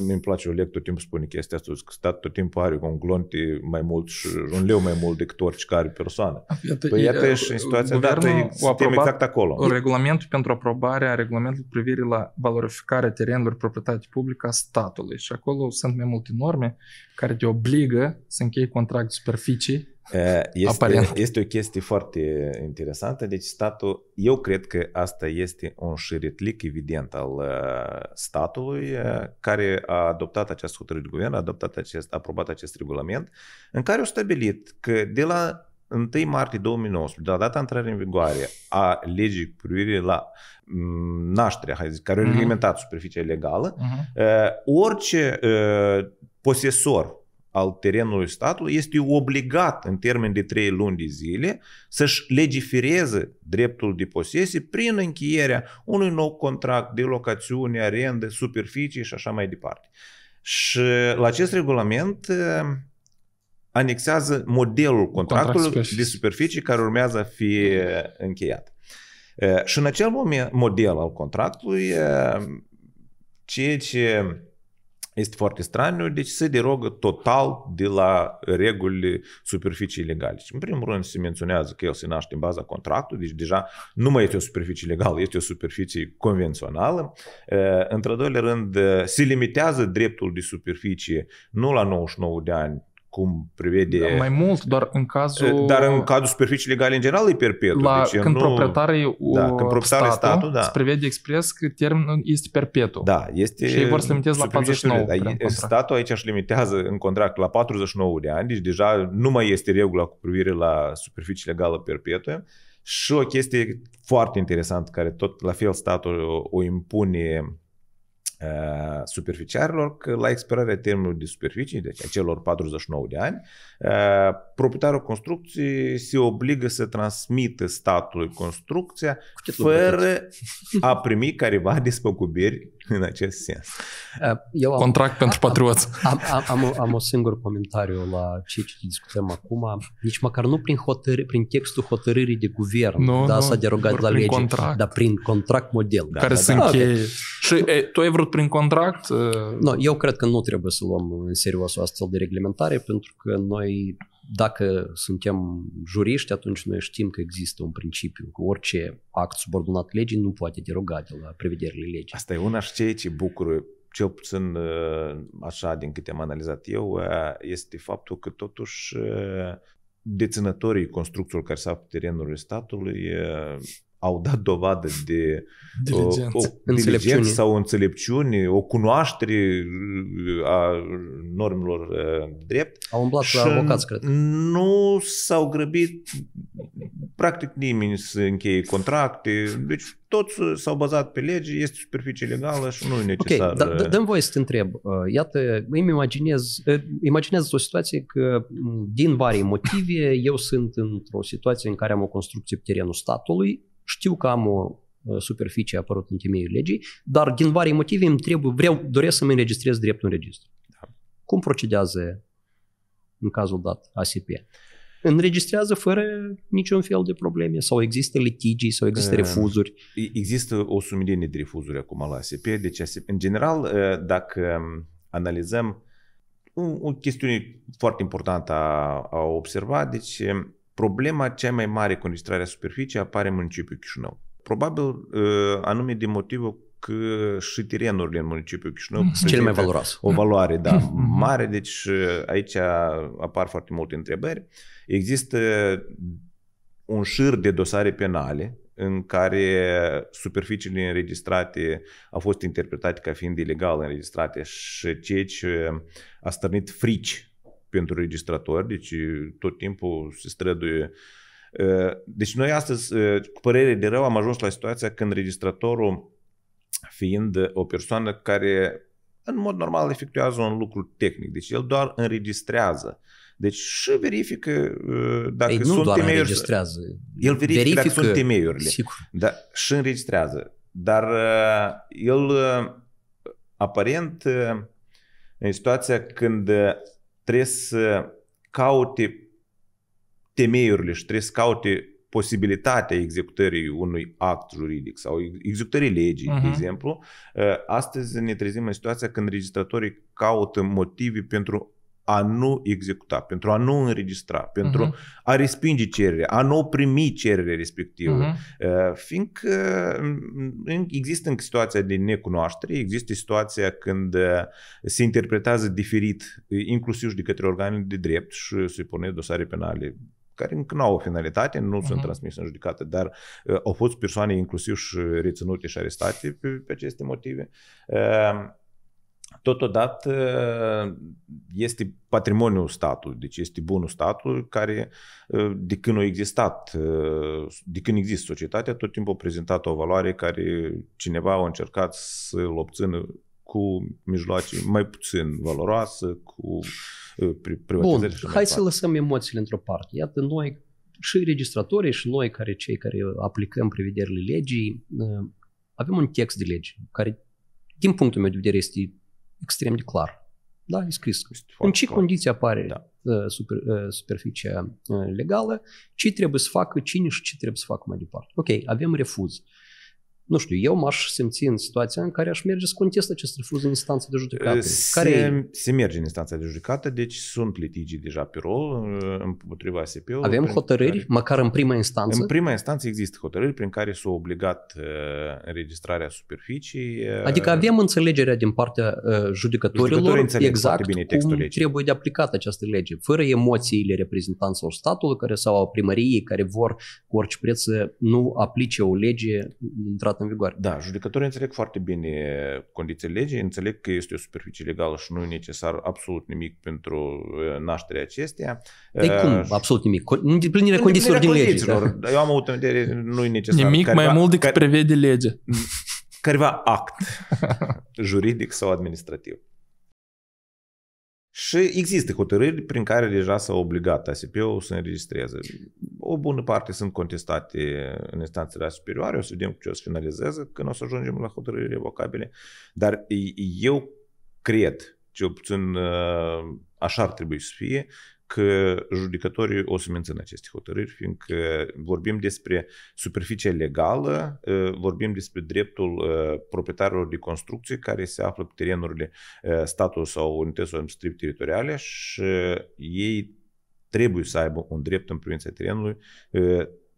mi îmi place Oleg, tot timpul spune chestia asta, că statul tot timpul are un glonț mai mult și un leu mai mult decât care persoană. păi iată e, și în situația dată, suntem exact acolo. Regulamentul pentru aprobarea regulamentului privire la valorificarea terenurilor proprietate publică a statului și acolo sunt mai multe norme care te obligă să închei contract de superficii Eh, este, este o chestie foarte interesantă. Deci statul, eu cred că asta este un șiretlic evident al eh, statului eh, care a adoptat acest hotărâre de guvern, a adoptat acest, a aprobat acest regulament, în care au stabilit că de la 1 martie 2019, de la data intrării în vigoare a legii cu privire la mm, nașterea, hai zic, care a mhm. reglementat mm-hmm. superficia legală, mm-hmm. orice uh, posesor al terenului statului este obligat în termen de 3 luni de zile să-și legifereze dreptul de posesie prin încheierea unui nou contract de locațiune, arendă, superficie și așa mai departe. Și la acest regulament uh, anexează modelul contractului Contract de superficie care urmează a fi uh, încheiat. Uh, și în acel model al contractului, ceea ce este foarte straniu, deci se derogă total de la regulile superficiei legale. Și în primul rând se menționează că el se naște în baza contractului, deci deja nu mai este o superficie legală, este o superficie convențională. Într-al doilea rând, se limitează dreptul de superficie nu la 99 de ani, cum prevede... Mai mult, doar în cazul... Eh, dar în cazul superficii legale în general e perpetu. La, deci când nu... proprietarii da, când uh, proprietar statul, statul da. se prevede expres că termenul este perpetu. Da, este... Și ei vor să limiteze la 49. Dar statul aici își limitează în contract la 49 de ani, deci deja nu mai este regula cu privire la superficie legală perpetuă. Și o chestie foarte interesantă care tot la fel statul o, o impune superficiarilor că la expirarea termenului de superficie, deci acelor celor 49 de ani, proprietarul construcției se obligă să transmită statului construcția fără a primi careva despăgubiri în acest sens. Uh, eu am, Contract am, pentru patrioți. Am, am, am, am o singur comentariu la ce discutăm acum. Nici măcar nu prin, hotări, prin textul hotărârii de guvern, nu, da, nu, s-a derogat la lege, contract. dar prin contract model. Da, care da, se da, încheie. Da. Și e, tu ai vrut prin contract? Uh... No, eu cred că nu trebuie să luăm în serios o astfel de reglementare, pentru că noi dacă suntem juriști, atunci noi știm că există un principiu, că orice act subordonat legii nu poate deroga de la prevederile legii. Asta e una și ceea ce bucură, cel puțin uh, așa din câte am analizat eu, uh, este faptul că totuși uh, deținătorii construcțiilor care s-au pe terenul statului au dat dovadă de uh, diligență, o, sau o înțelepciune, o cunoaștere uh, a normelor uh, drept. Au umblat și la avocați, cred. Nu s-au grăbit practic nimeni să încheie contracte, deci toți s-au bazat pe lege, este superficie legală și nu e necesar. Ok, dar da, dăm voie să te întreb. Iată, îmi imaginez, imaginez o situație că mm, din varii motive eu sunt într-o situație în care am o construcție pe terenul statului știu că am o uh, superficie a apărut în temeiul legii, dar din vari motive îmi trebuie, vreau, doresc să-mi înregistrez drept în registru. Da. Cum procedează în cazul dat ASP? Înregistrează fără niciun fel de probleme sau există litigii sau există ehm, refuzuri? Există o sumilie de refuzuri acum la ASP, deci ASP, în general uh, dacă um, analizăm o chestiune foarte importantă a, a observat, deci um, Problema cea mai mare cu înregistrarea superficie apare în municipiul Chișinău. Probabil uh, anume din motivul că și terenurile în municipiul Chișinău cel mai valoros. O valoare, da, mhm. mare, deci uh, aici apar foarte multe întrebări. Există un șir de dosare penale în care superficiile înregistrate au fost interpretate ca fiind ilegale înregistrate și ceea ce a stârnit frici pentru registrator, deci tot timpul se străduie. Deci noi astăzi, cu părere de rău, am ajuns la situația când registratorul, fiind o persoană care în mod normal efectuează un lucru tehnic, deci el doar înregistrează. Deci și verifică dacă Ei, nu sunt doar temeiuri. Înregistrează. El verifică, verifică dacă sunt temeiurile. Sigur. Da, și înregistrează. Dar el aparent în situația când trebuie să caute temeiurile și deci trebuie să caute posibilitatea executării unui act juridic sau executării legii, uh-huh. de mhm. exemplu, ă, astăzi ne trezim în situația când registratorii caută motive pentru a nu executa, pentru a nu înregistra, pentru uh-huh. a respinge cererea, a nu primi cererea respectivă. Uh-huh. Mhm. Eh, fiindcă mm, există în situația de necunoaștere, există situația când eh, se interpretează diferit, eh, inclusiv și de către organele de drept și se pune dosare penale care încă nu au o finalitate, nu uh-huh. sunt transmise în judecată, dar uh, au fost persoane inclusiv și reținute și arestate pe, pe aceste motive. Uh, Totodată este patrimoniul statului, deci este bunul statului care de când a existat, de când există societatea, tot timpul a prezentat o valoare care cineva a încercat să-l obțină cu mijloace mai puțin valoroase, cu Bun, hai să lăsăm emoțiile într-o parte. Iată, noi și registratorii și noi care cei care aplicăm prevederile legii, avem un text de lege care din punctul meu de vedere este extrem de clar. Da, e scris. Este în ce clar. condiții apare da. Ă, super, ă, superficia ă, legală, ce trebuie să facă cine și ce trebuie să facă mai departe. Ok, avem refuz. Uh, nu știu, eu m-aș simți în situația în care aș merge să contest acest refuz în instanță de judecată. Se, care se merge în instanța de judecată, deci sunt litigi deja pe rol uh, împotriva ului Avem hotărâri, care, măcar în prima instanță? În prima instanță există hotărâri prin care s au obligat uh, înregistrarea superficii. Uh, adică avem înțelegerea din partea uh, judecătorilor exact bine cum legii. trebuie de aplicat această lege, fără emoțiile reprezentanților statului care sau a primăriei care vor cu orice preț să nu aplice o lege într în vigoare. Da, judecătorii înțeleg foarte bine condițiile legii, înțeleg că este o superficie legală și nu e necesar absolut nimic pentru uh, nașterea acesteia. uh, cum absolut nimic? Îndeplinirea condițiilor din lege. Da. Eu am avut în vedere, nu e necesar. Nimic careva, mai mult decât care, prevede legea. Careva act juridic sau administrativ. Și există hotărâri prin care deja s-a obligat ASP-ul să înregistreze o bună parte sunt contestate în instanțele superioare, o să vedem ce o să finalizeze când o să ajungem la hotărâri revocabile, dar eu cred, ce puțin uh, așa ar trebui să fie, că judecătorii o să mențină aceste hotărâri, fiindcă vorbim despre superficie legală, uh, vorbim despre dreptul uh, proprietarilor de construcții care se află pe terenurile statului sau unității strip teritoriale și ei trebuie să aibă un drept în privința terenului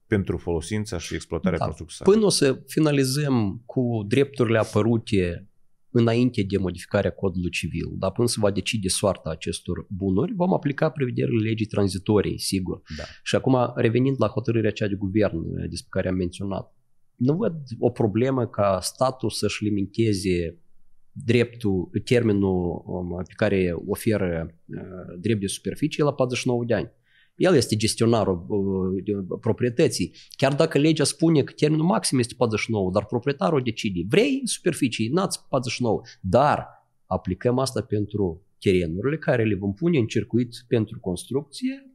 pentru folosința și exploatarea da. construcției. Până o să finalizăm cu drepturile apărute înainte de modificarea codului civil, dar până se va decide soarta acestor bunuri, vom aplica prevederile legii tranzitorii, sigur. Da. Și acum, revenind la hotărârea cea de guvern despre care am menționat, nu văd o problemă ca statul să-și limiteze dreptul, termenul um, pe care oferă uh, drept de superficie la 49 de ani. El este gestionarul uh, uh, proprietății. Chiar dacă legea spune că termenul maxim este 49, dar proprietarul decide. Vrei superficie, n-ați 49, dar aplicăm asta pentru terenurile care le vom pune în circuit pentru construcție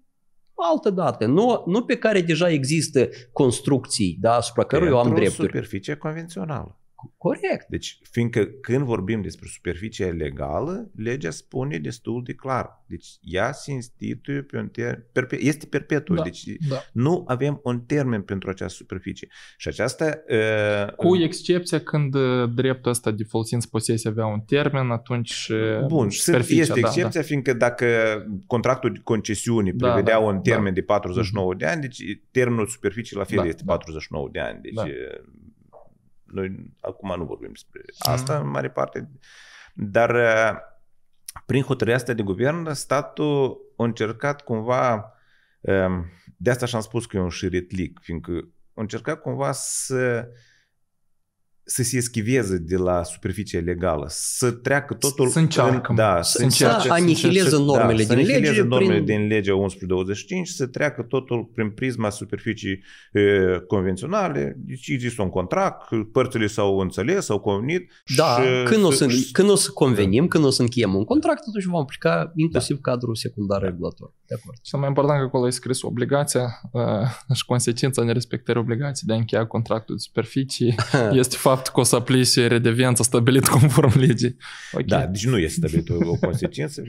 altă dată, nu, nu pe care deja există construcții da, asupra căruia eu am drepturi. superficie convențională. Corect. Deci, fiindcă când vorbim despre superficie legală, legea spune destul de clar. Deci, ea se instituie pe un termen, perpe- este perpetuă. Da, deci, da. nu avem un termen pentru această superficie. Și aceasta... Uh, Cu excepția când uh, dreptul ăsta de folosință posesie avea un termen, atunci uh, Bun, este da, da. excepția, da, fiindcă dacă contractul de concesiune da, prevedea da, un termen da. de 49 da. Mhm. de ani, deci termenul superficie la fel da, este da. 49 de ani. Deci, da noi acum nu vorbim despre mhm. asta mm în mare parte, dar uh, prin hotărârea asta de guvern, statul a încercat cumva, um, de asta și-am spus că e un șiretlic, fiindcă a încercat cumva să să se eschiveze de la superficie legală, să treacă totul... Da, să încearcă. În, da, să, să încearcă, anihileze normele da, din să lege. Să normele prin... din legea 1125, să treacă totul prin prisma superficii e, convenționale. Deci există un contract, părțile s-au înțeles, s-au convenit. Da, și, când, o să, și, când o să convenim, da. când o să încheiem un contract, atunci vom aplica inclusiv da. cadrul secundar da. regulator. De Cel mai important că acolo e scris obligația uh, și consecința nerespectării obligației de a încheia contractul de superficie, este faptul că o să aplici redevența stabilit conform legii. Okay. Da, deci nu este stabilit o, o consecință.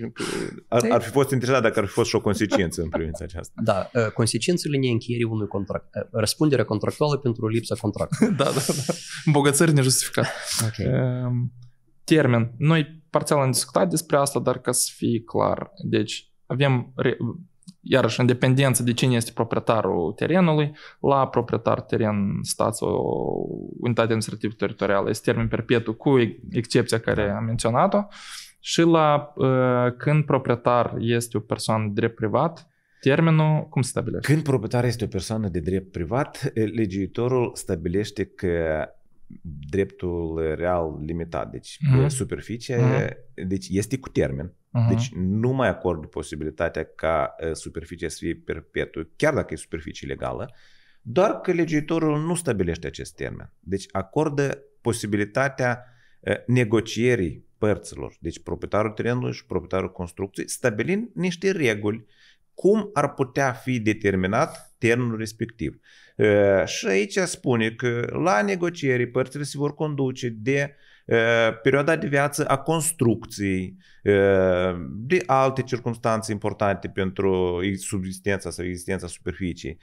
Ar, ar fi fost interesat dacă ar fi fost și o consecință în privința aceasta. Da, uh, consecințele neîncheierii unui contract. Uh, răspunderea contractuală pentru lipsa contractului. da, da, da. Îmbogățări nejustificate. Okay. Uh, termen. Noi parțial am discutat despre asta, dar ca să fie clar. Deci, avem, iarăși, în dependență de cine este proprietarul terenului, la proprietar teren stați o unitate administrativă teritorială. Este termen perpetu cu excepția care da. am menționat-o. Și la ă, când proprietar este o persoană de drept privat, Termenul cum se stabilește? Când proprietarul este o persoană de drept privat, legiuitorul stabilește că dreptul real limitat, deci mm-hmm. pe mhm. superficie, mm-hmm. deci este cu termen. Mm-hmm. Deci nu mai acord posibilitatea ca ă, superficia să fie perpetuă, chiar dacă e superficie legală, doar că legiuitorul nu stabilește acest termen. Deci acordă posibilitatea ă, negocierii părților, deci proprietarul terenului și proprietarul construcției, stabilind niște reguli cum ar putea fi determinat ternul respectiv. Ă, și aici spune că la negocieri părțile se vor conduce de perioada de viață a construcției, de alte circunstanțe importante pentru subsistența sau existența superficiei.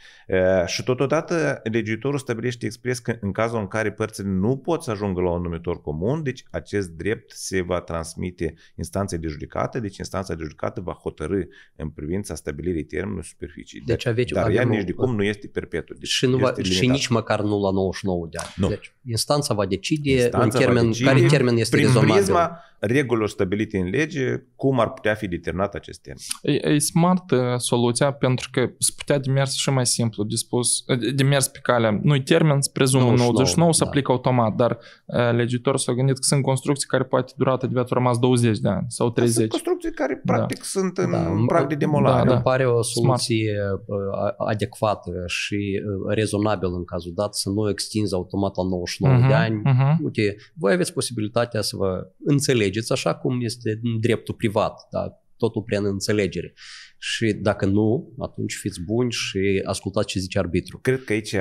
Și totodată legiuitorul stabilește expres că în cazul în care părțile nu pot să ajungă la un numitor comun, deci acest drept se va transmite instanței de judecată, deci instanța de judecată va hotărâ în privința stabilirii termenului superficii. Deci aveți, Dar ea nici de cum nu este perpetu. Deci și, nu va, și nici măcar nu la 99 de ani. Nu. Deci instanța va decide instanța în termen care termen este prin rezonabil? prisma regulilor stabilite în lege, cum ar putea fi determinat acest termen? E, e smart uh, soluția pentru că se putea de mers și mai simplu, dispus, de uh, mers pe calea. Nu-i termen, se prezumă 99, se da. aplică automat, dar uh, legitorul s-a gândit că sunt construcții care poate durata de viață rămas 20 de ani sau 30. Sunt construcții care da. practic da. sunt în da. prag de demolare. Da, da. Îmi pare o soluție smart. adecvată și rezonabilă în cazul dat să nu extinzi automat la 99 uh-huh, de mhm, ani. Uh-huh. Uite, voi aveți posibilitatea să vă înțelegeți așa cum este în dreptul privat, da? totul prea în înțelegere. Și dacă nu, atunci fiți buni și ascultați ce zice arbitru. Cred că aici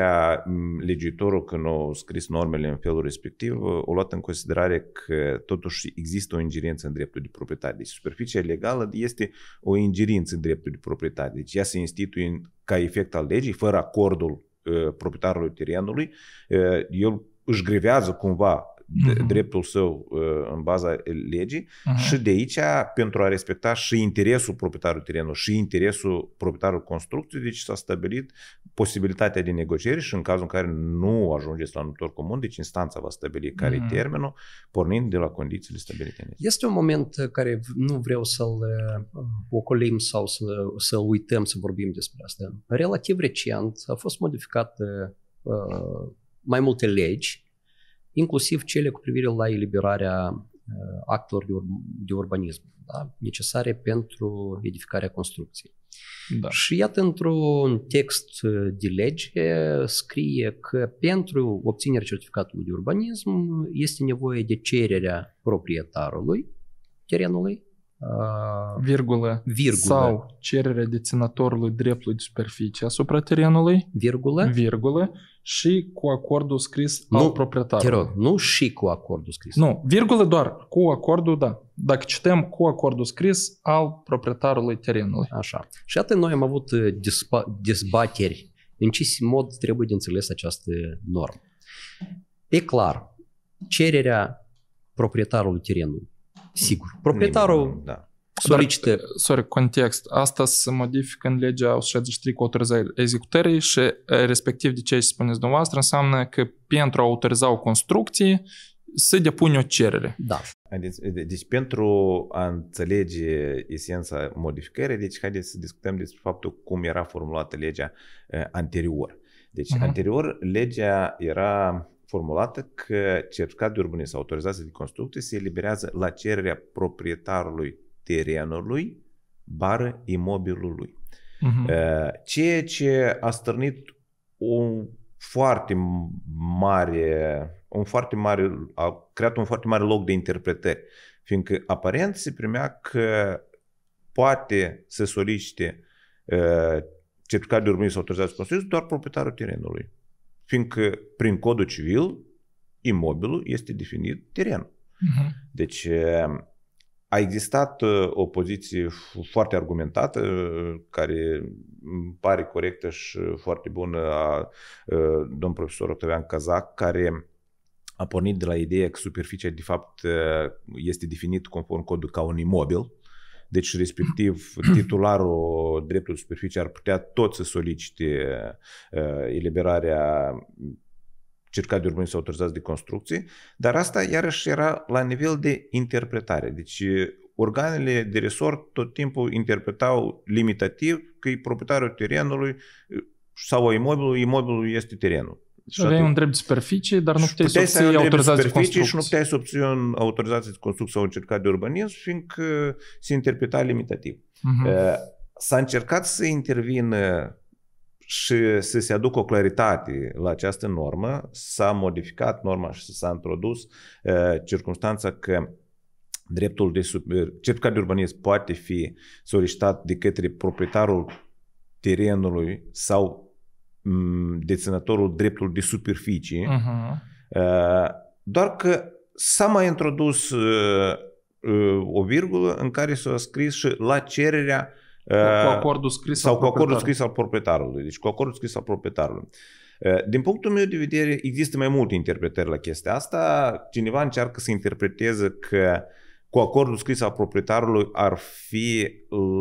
legiuitorul, când au scris normele în felul respectiv, o luat în considerare că totuși există o ingerință în dreptul de proprietate. Deci superficia legală este o ingerință în dreptul de proprietate. Deci ea se instituie ca efect al legii, fără acordul uh, proprietarului terenului. Uh, el își grevează cumva uh-huh. dreptul său uh, în baza legii uh-huh. și de aici pentru a respecta și interesul proprietarului terenului și interesul proprietarului construcției, deci s-a stabilit posibilitatea de negocieri și în cazul în care nu ajungeți la un numitor comun, deci instanța va stabili care uh-huh. e mhm. termenul, pornind de la condițiile stabilite. Este un moment uh, care nu vreau să-l uh, ocolim sau să, să uităm să vorbim despre asta. Relativ recent a fost modificat uh, mai multe legi inclusiv cele cu privire la eliberarea uh, actelor de, ur- de urbanism da? necesare pentru edificarea construcției. Da. Și iată, într-un text uh, de lege scrie că pentru obținerea certificatului de urbanism este nevoie de cererea proprietarului terenului, virgulă, virgulă sau cererea deținătorului dreptului de superficie asupra terenului, virgulă, virgulă și cu acordul scris nu, al proprietarului. Te rog, nu și cu acordul scris. Nu, virgulă doar, cu acordul, da. Dacă citem cu acordul scris al proprietarului terenului. Așa. Și atât noi am avut dispa- dezbateri în ce mod trebuie de înțeles această normă. E clar, cererea proprietarului terenului sigur. Proprietarul Nimeni, da. solicită... Dar, sorry, context. Asta se modifică în legea 163 cu autorizarea executării și eh, respectiv de ce spuneți dumneavoastră înseamnă că pentru a autoriza o construcție să depune o cerere. Da. Deci, deci pentru a înțelege esența modificării, deci haideți să discutăm despre faptul cum era formulată legea eh, anterior. Deci uh-huh. anterior legea era formulată că certificat de urbanism sau autorizația de construcție se eliberează la cererea proprietarului terenului, bară imobilului. Uh-huh. Ceea ce a stârnit un foarte mare, un foarte mare, a creat un foarte mare loc de interpretări, fiindcă aparent se primea că poate să solicite uh, eh, certificat de urbanism sau autorizație construcție doar proprietarul terenului fiindcă prin codul civil imobilul este definit teren. Uh-huh. Deci a existat uh, o poziție foarte argumentată, uh, care îmi pare corectă și foarte bună a uh, domn profesor Octavian Cazac, care a pornit de la ideea că superficia de fapt este definit conform codul ca un imobil, deci, respectiv, titularul dreptului superficie ar putea tot să solicite ă, eliberarea circa de urmări sau autorizați de construcții, dar asta iarăși era la nivel de interpretare. Deci organele de resort tot timpul interpretau limitativ că e proprietarul terenului ă, sau a imobilului, imobilul este terenul. Și aveai un drept de superficie, dar nu puteai, puteai să obții autorizație de construcție. Și nu puteai să obții un autorizație de construcție sau un de urbanism, fiindcă se interpreta limitativ. Uh-huh. S-a încercat să intervină și să se aducă o claritate la această normă, s-a modificat norma și s-a introdus uh, circunstanța că dreptul de super, certificat de urbanism poate fi solicitat de către proprietarul terenului sau deținătorul dreptul de superficie, uh-huh. Uh, doar că s-a mai introdus uh, uh, o virgulă în care s-a scris și la cererea cu acordul scris sau cu acordul scris al proprietarului. Deci cu acordul scris al proprietarului. Din punctul meu de vedere, există mai multe interpretări la chestia asta. Cineva încearcă să interpreteze că cu acordul scris al proprietarului ar fi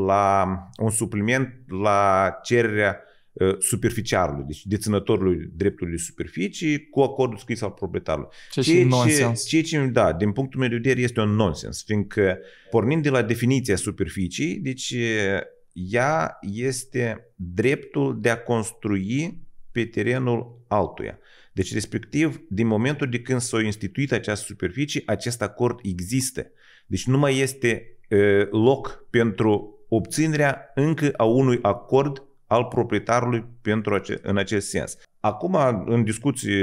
la un supliment la cererea uh, Uh, superficiarului, deci deținătorului dreptului superficii cu acordul scris al proprietarului. Ce ceea nonsens. Ce, ceea ce, da, din punctul meu de vedere este un nonsens, fiindcă pornind de la definiția superficii, deci uh, ea este dreptul de a construi pe terenul altuia. Deci, respectiv, din momentul de când s-a instituit această superficie, acest acord există. Deci nu mai este uh, loc pentru obținerea încă a unui acord al proprietarului pentru ace- în acest sens. Acum, în discuții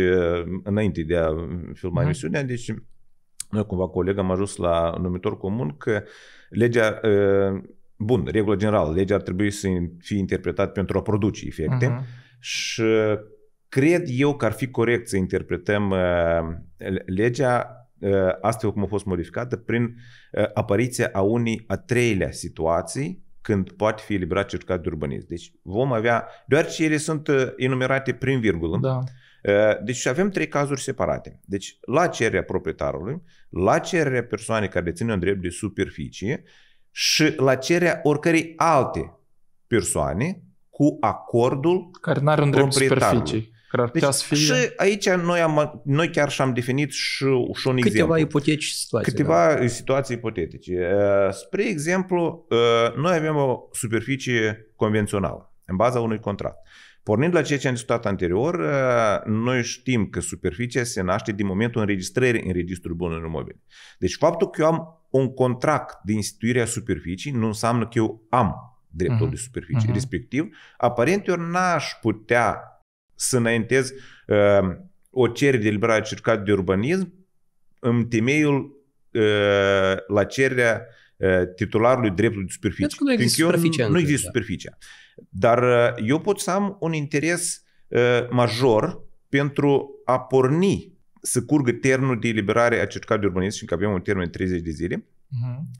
înainte de a filma mm-hmm. emisiunea, deci noi cumva colegă am ajuns la numitor comun că legea, bun, regulă generală, legea ar trebui să fie interpretată pentru a produce efecte uh-huh. și cred eu că ar fi corect să interpretăm legea astfel cum a fost modificată prin apariția a unei a treilea situații când poate fi eliberat certificat de urbanism. Deci vom avea, doar ce ele sunt uh, enumerate prin virgulă. Da. Uh, deci avem trei cazuri separate. Deci la cererea proprietarului, la cererea persoanei care deține un drept de superficie și la cererea oricărei alte persoane cu acordul care nu are un drept superficie deci, să fie... Și aici noi, am, noi chiar și-am definit și, și un câteva exemplu. Câteva ipoteci situații. Câteva da. situații ipotetice. Uh, spre exemplu, uh, noi avem o superficie convențională în baza unui contract. Pornind la ceea ce am discutat anterior, uh, noi știm că superficia se naște din momentul înregistrării în Registrul Bunurilor Imobile. Deci faptul că eu am un contract de instituire a superficii nu înseamnă că eu am dreptul uh-huh. de superficie. Uh-huh. Respectiv, aparent eu n-aș putea să înaintez uh, o cerere de liberare a de urbanism în temeiul uh, la cererea uh, titularului dreptului de superficie. Deci nu există superficie. Nu, nu există da. superficie. Dar uh, eu pot să am un interes uh, major pentru a porni să curgă termenul de eliberare a certificatului de urbanism și că avem un termen de 30 de zile, uh-huh.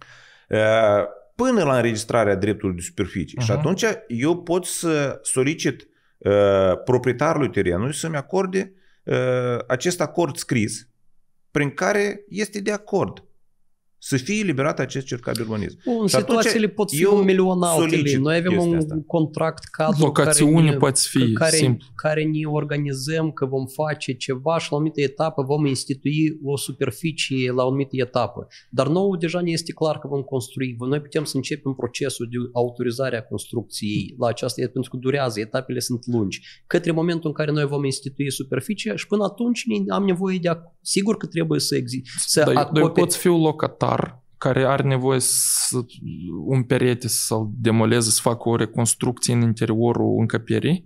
până la înregistrarea dreptului de superficie. Uh-huh. Și mhm. atunci eu pot să solicit Ă, proprietarului terenului să-mi acorde ă, acest acord scris prin care este de acord să fie eliberat acest cercabil urbanism. Bun, și situațiile atunci, pot fi eu Noi avem un asta. contract cadru Locațiuni care, ne, poate fi, care, simplu. care ne organizăm că vom face ceva și la o anumită etapă vom institui o superficie la o anumită etapă. Dar nouă deja ne este clar că vom construi. Noi putem să începem procesul de autorizare a construcției la această etapă, pentru că durează, etapele sunt lungi. Către momentul în care noi vom institui superficie și până atunci am nevoie de... A, sigur că trebuie să existe. Să dar, acoperi. dar poți fi un locatar dar care are nevoie să un perete să-l demoleze, să facă o reconstrucție în interiorul încăperii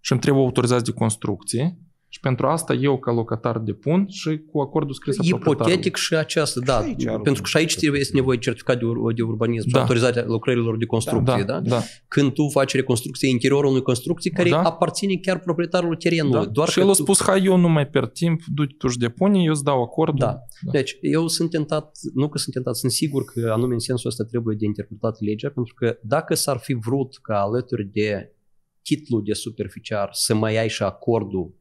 și îmi trebuie autorizați de construcție și pentru asta eu, ca locatar, depun și cu acordul scris a Ipotetic și această, da. Și pentru că și aici este nevoie de certificat de, ur- de urbanism da. și autorizarea lucrărilor de construcție, da, da? da? Când tu faci reconstrucție interiorul unui construcții care da. aparține chiar proprietarului terenului. Da. Doar și el a spus, tu... hai, eu nu mai pierd timp, du-te tu și depune, eu îți dau acordul. Da. da. Deci, eu sunt tentat, nu că sunt tentat, sunt sigur că anume în sensul ăsta trebuie de interpretat legea, pentru că dacă s-ar fi vrut ca alături de titlul de superficiar să mai ai și acordul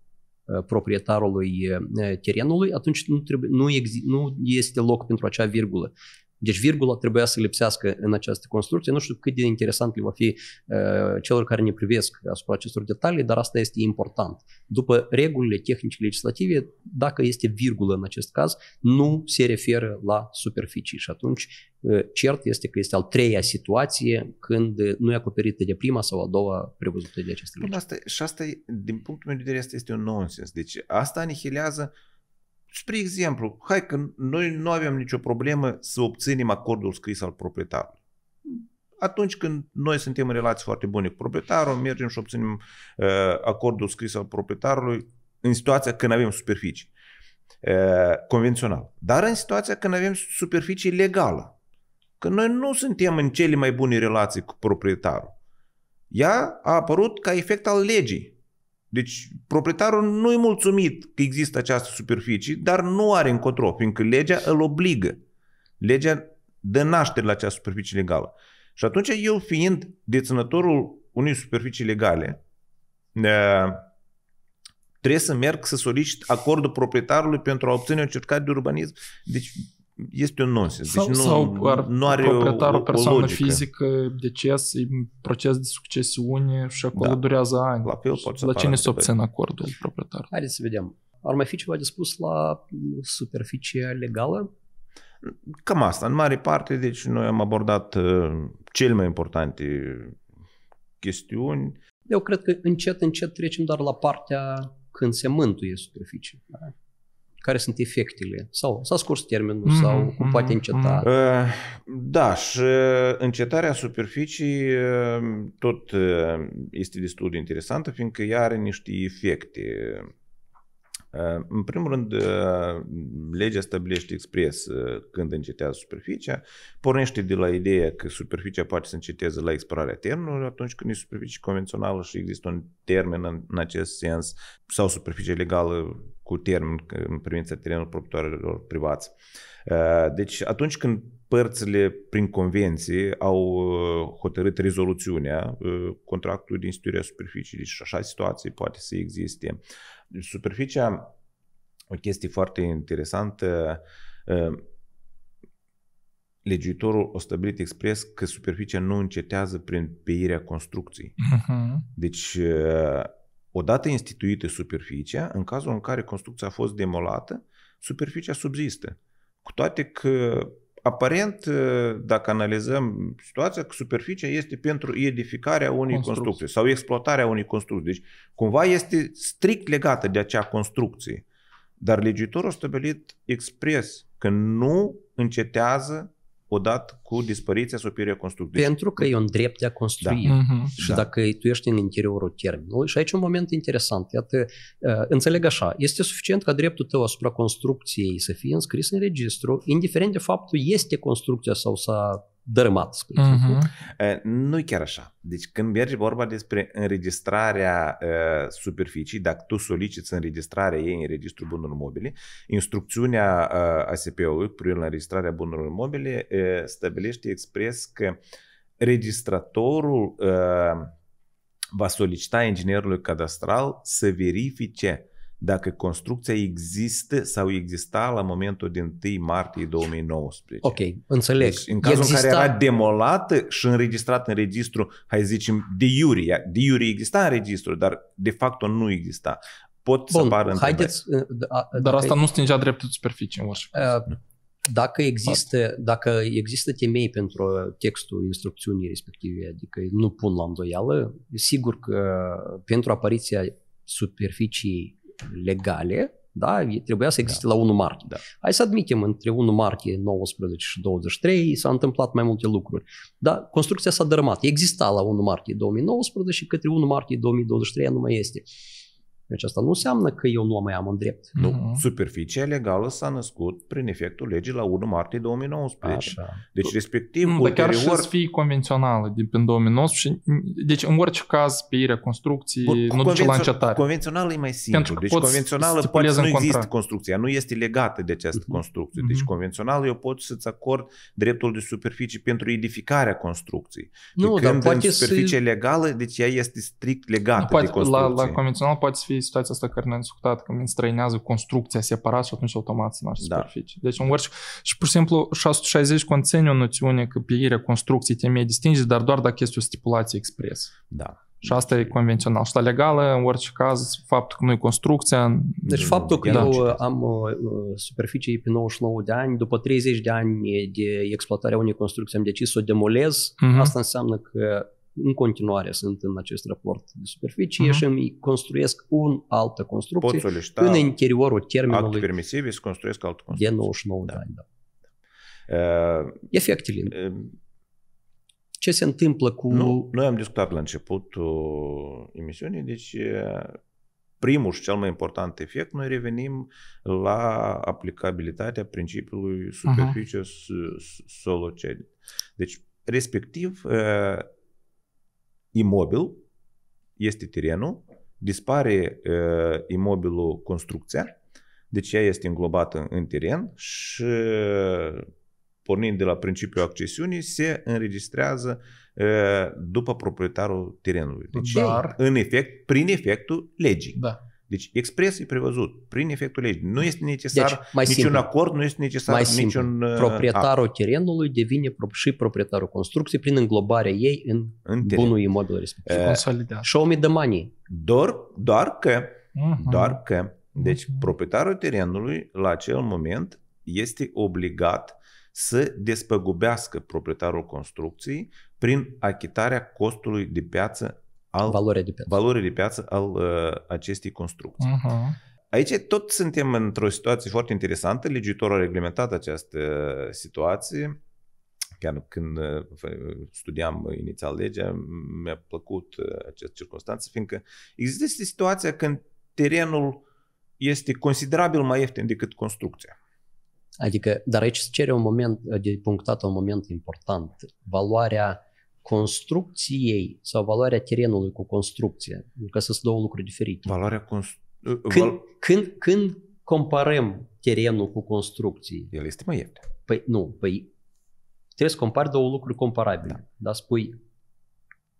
Э, proprietarului э, terenului, atunci nu, trebuie, nu, exi- nu este loc pentru acea virgulă. Deci virgula trebuia să lipsească în această construcție. Nu știu cât de interesant le va fi uh, celor care ne privesc asupra acestor detalii, dar asta este important. După regulile tehnice legislative, dacă este virgulă în acest caz, nu se referă la superficii și atunci uh, cert este că este al treia situație când uh, nu e acoperită de prima sau a doua prevăzută de aceste legi. Asta, și asta, din punctul meu de vedere, este un nonsens. Deci asta anihilează Spre exemplu, hai că noi nu avem nicio problemă să obținem acordul scris al proprietarului. Atunci când noi suntem în relații foarte bune cu proprietarul, mergem și obținem uh, acordul scris al proprietarului în situația când avem superficii uh, convențional. Dar în situația când avem superficie legală, că noi nu suntem în cele mai bune relații cu proprietarul. Ea a apărut ca efect al legii. Deci proprietarul nu e mulțumit că există această superficie, dar nu are încotro, fiindcă legea îl obligă. Legea dă naștere la această superficie legală. Și atunci eu fiind deținătorul unei superficii legale, trebuie să merg să solicit acordul proprietarului pentru a obține o cercare de urbanism. Deci este un nonsens. Deci sau, deci nu, sau ar, nu are proprietarul o, persoană logică. fizică, deces, e proces de succesiune și acolo da. durează ani. La, fel poate la cine se obțin acordul proprietar? Haideți să vedem. Ar mai fi ceva de spus la superficie legală? Cam asta. În mare parte, deci noi am abordat uh, mai importante chestiuni. Eu cred că încet, încet trecem doar la partea când se mântuie superficie. Da? care sunt efectele? Sau s-a scurs termenul mm-hmm, sau cum mhm, poate înceta? Mhm. Eh, da, și eh, încetarea superficii eh, tot este destul de interesantă, fiindcă ea are niște efecte în primul rând, legea stabilește expres când încetează superficia, pornește de la ideea că superficia poate să înceteze la expirarea termenului atunci când e superficie convențională și există un termen în, acest sens sau superficie legală cu termen în privința terenului proprietarilor privați. Э, deci atunci când părțile prin convenție au uh, hotărât rezoluțiunea uh, contractului de instituirea a superficiei, deci așa situație poate să existe. Superficia o chestie foarte interesantă, ă, legiuitorul a stabilit expres că superficia nu încetează prin peirea construcției. Mhm. Deci, ă, odată instituită superficia, în cazul în care construcția a fost demolată, superficia subzistă. Cu toate că aparent, ă, dacă analizăm situația, superficia este pentru edificarea unei construcții. construcții sau exploatarea unei construcții. Deci, cumva este strict legată de acea construcție. Dar legitorul a stabilit expres că nu încetează odată cu dispariția superior construcției. Pentru că e un drept de a construi. Da. Mm-hmm. Și da. dacă tu ești în interiorul termenului, și aici un moment interesant, iată, ă, înțeleg așa, este suficient ca dreptul tău asupra construcției să fie înscris în registru, indiferent de faptul este construcția sau s-a dărâmat, spre Uh-huh. Nu-i chiar așa. Deci când merge vorba despre înregistrarea uh, superficii, dacă tu soliciți înregistrarea ei în Registrul Bunurilor Mobile, instrucțiunea uh, ASP-ului privind la înregistrarea bunurilor mobile uh, stabilește expres că registratorul uh, va solicita inginerului cadastral să verifice uh, dacă construcția există sau exista la momentul din 1 martie 2019. Ok, înțeleg. Deci, în cazul exista... în care era demolată și înregistrată în registru, hai zicem, de iurie. De iurie exista în registru, dar de fapt nu exista. Pot Bun, să pară haideți, uh, da, Dar asta nu stingea dreptul superficie în orice uh, dacă există, dacă există temei pentru textul instrucțiunii respective, adică nu pun la îndoială, sigur că pentru apariția superficiei legale, da? Trebuia să existe da. la 1 martie. Da. Hai să admitem, între 1 martie 19 și 23 s-au întâmplat mai multe lucruri. Dar construcția s-a dărâmat. Exista la 1 martie 2019 și către 1 martie 2023 nu mai este. Uh, deci asta nu înseamnă că eu nu mai am un drept. Nu. Uh-huh. Mhm. Superficia legală s-a născut prin efectul legii la 1 martie 2019. Așa. Deci respectiv Dar chiar și să fie convențională din prin 2019. Deci în orice caz pe construcției construcții, nu duce la încetare. Convențională e mai simplu. Pentru că deci convențională poate să nu există construcția, nu este legată de această mhm. construcție. Mhm. Deci convențională eu pot să-ți acord dreptul de superficie pentru edificarea construcției. Nu, dar poate superficie să... legală, deci ea este strict legată de construcție. La, la convențional poate să fie situația asta care ne-a discutat, când înstrăinează construcția separat și atunci automat se naște da. superficie. Deci un workshop și pur și simplu 660 conține o noțiune că pieirea construcției temei distinge, dar doar dacă este o stipulație expres. Da. Și asta e convențional. Și la legală, în orice caz, faptul că nu e construcția... Deci mm, faptul că da. eu uh, am uh, uh superficie pe 99 de ani, după 30 de ani de exploatare a unei construcții am decis să o demolez, uh-huh. asta înseamnă că în continuare sunt în acest raport de superficie uh-huh. și îmi construiesc un altă construcție Pot solicita în interiorul termenului. Act permisiv, să construiesc altă construcție. De 99 da. de ani, da. da. Uh, Efectele. Uh, Ce se întâmplă cu... Nu, noi am discutat la începutul emisiunii, deci uh, primul și cel mai important efect, noi revenim la aplicabilitatea principiului superficie uh-huh. solo Deci, respectiv, uh, imobil, este terenul, dispare uh, imobilul construcția, deci ea este înglobată în teren și pornind de la principiul accesiunii, se înregistrează uh, după proprietarul terenului. Deci, Dar... în efect, prin efectul legii. Da. Deci expres e prevăzut prin efectul legii. Nu este necesar deci, mai niciun simplu. acord, nu este necesar mai simplu. niciun uh, Proprietarul act. terenului devine și proprietarul construcției prin înglobarea ei în, în bunul imobil respectiv. Uh, Show me the money. Doar, doar că, uh-huh. doar că, deci uh-huh. proprietarul terenului la acel moment este obligat să despăgubească proprietarul construcției prin achitarea costului de piață al valorii de piață, valoarea de piață al uh, acestei construcții. Uh-huh. Aici tot suntem într-o situație foarte interesantă. Legiuitorul a reglementat această situație. Chiar când uh, studiam inițial legea, mi-a plăcut uh, această circunstanță, fiindcă există situația când terenul este considerabil mai ieftin decât construcția. Adică, dar aici se cere un moment de punctat, un moment important. Valoarea construcției sau valoarea terenului cu construcția, că adică sunt două lucruri diferite. Valoarea constru... Uh, uh, când, când, când comparăm terenul cu construcții. El este mai ieftin. Păi nu, păi trebuie să compari două lucruri comparabile. Da. Dar spui,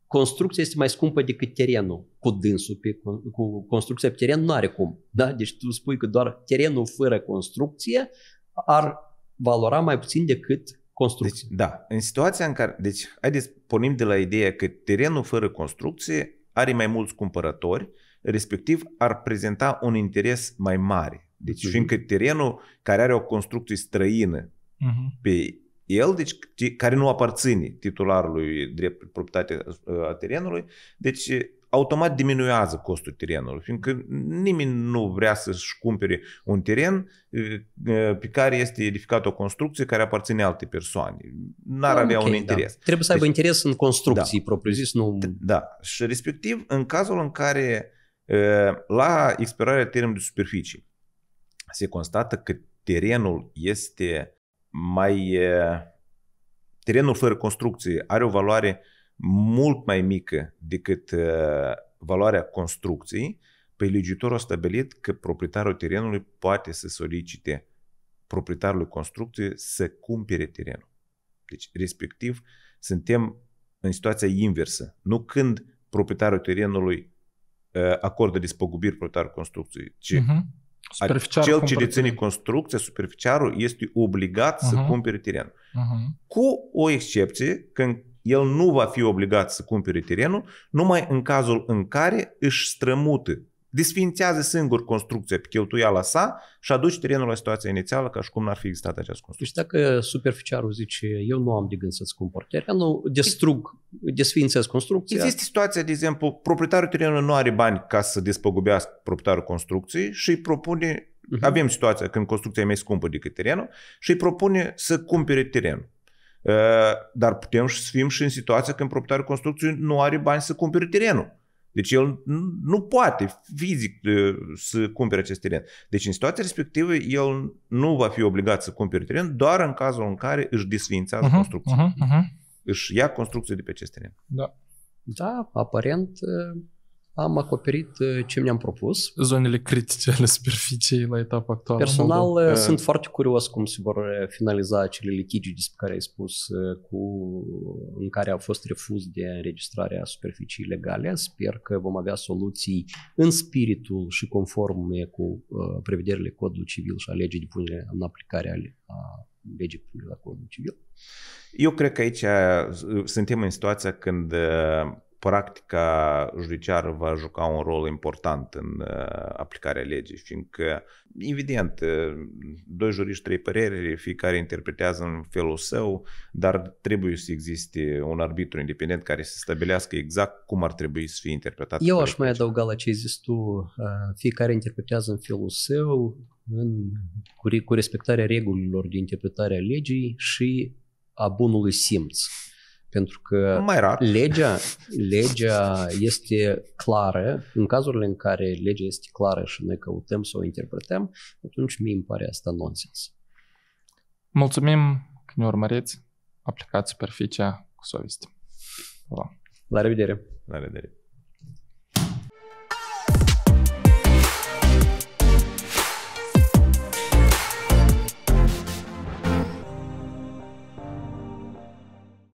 construcția este mai scumpă decât terenul cu dânsul, pe, cu, cu construcția pe teren nu are cum. Da? Deci tu spui că doar terenul fără construcție ar valora mai puțin decât construcție. Deci, da, în situația în care, deci haideți, pornim de la ideea că terenul fără construcție are mai mulți cumpărători, respectiv ar prezenta un interes mai mare. Deci uh-huh. fiindcă terenul care are o construcție străină uh-huh. pe el, deci care nu aparține titularului drept proprietate a terenului, deci automat diminuează costul terenului, fiindcă nimeni nu vrea să-și cumpere un teren eh, eh, pe care este edificată o construcție care aparține alte persoane. N-ar ah, okay, avea un da. interes. Da. Trebuie să aibă deci, interes în construcții da. propriu-zis, nu... Da, și respectiv în cazul în care eh, la expirarea terenului de superficie se constată că terenul este mai... terenul fără construcție are o valoare uh, mult mai mică decât uh, valoarea construcției, pe legiuitorul a stabilit că proprietarul terenului poate să solicite proprietarului construcției să cumpere terenul. Deci, respectiv, suntem în situația inversă. Nu când proprietarul terenului uh, acordă despăgubiri proprietarul construcției, ci uh-huh. Mhm. Superficiar cel ce deține construcția, superficiarul, este obligat uh-huh. să mhm. cumpere terenul. Uh-huh. Cu o excepție, când el nu va fi obligat să cumpere terenul numai în cazul în care își strămută, desfințează singur construcția pe cheltuiala sa și aduce terenul la situația inițială ca și cum n-ar fi existat această construcție. Deci dacă superficiarul zice eu nu am de gând să-ți cumpăr terenul, destrug, desfințez construcția. Există situația, de exemplu, proprietarul terenului nu are bani ca să despăgubească proprietarul construcției și îi propune Uh-huh. Avem situația când construcția e mai scumpă decât terenul și îi propune să cumpere terenul. Eh, dar putem să fim și în situația când proprietarul construcției nu are bani să cumpere terenul. Deci el nu poate fizic eh, să cumpere acest teren. Deci în situația respectivă el nu va fi obligat să cumpere teren doar în cazul în care își desfințează uh-huh, mhm, construcția. Uh-huh, uh-huh. Își ia construcția de pe acest teren. Da. Da, aparent eh, am acoperit uh, ce mi-am propus. Zonele critice ale superficiei la etapa actuală. Personal, Moldova. Uh, sunt foarte curios cum se vor uh, finaliza acele litigii despre care ai spus, cu, în care au fost refuz de înregistrarea superficii legale. Sper că vom avea soluții în spiritul și conform cu prevederile codului civil și a legii de punere în aplicare ale a legii la codul civil. Eu cred că aici suntem în situația când practica judiciară va juca un rol important în uh, aplicarea legii, fiindcă, evident, uh, doi juriști, trei păreri, fiecare interpretează în felul său, dar trebuie să existe un arbitru independent care să stabilească exact cum ar trebui să fie interpretat. Eu aș mai adăuga la ce există, zis tu, uh, fiecare interpretează în felul său, în, cu, cu respectarea regulilor de interpretare a legii și a bunului simț. Pentru că Mai rar. legea, legea este clară. În cazurile în care legea este clară și noi căutăm să o interpretăm, atunci mi îmi pare asta nonsens. Mulțumim că ne urmăriți. Aplicați superficia cu soviste. La revedere! La revedere!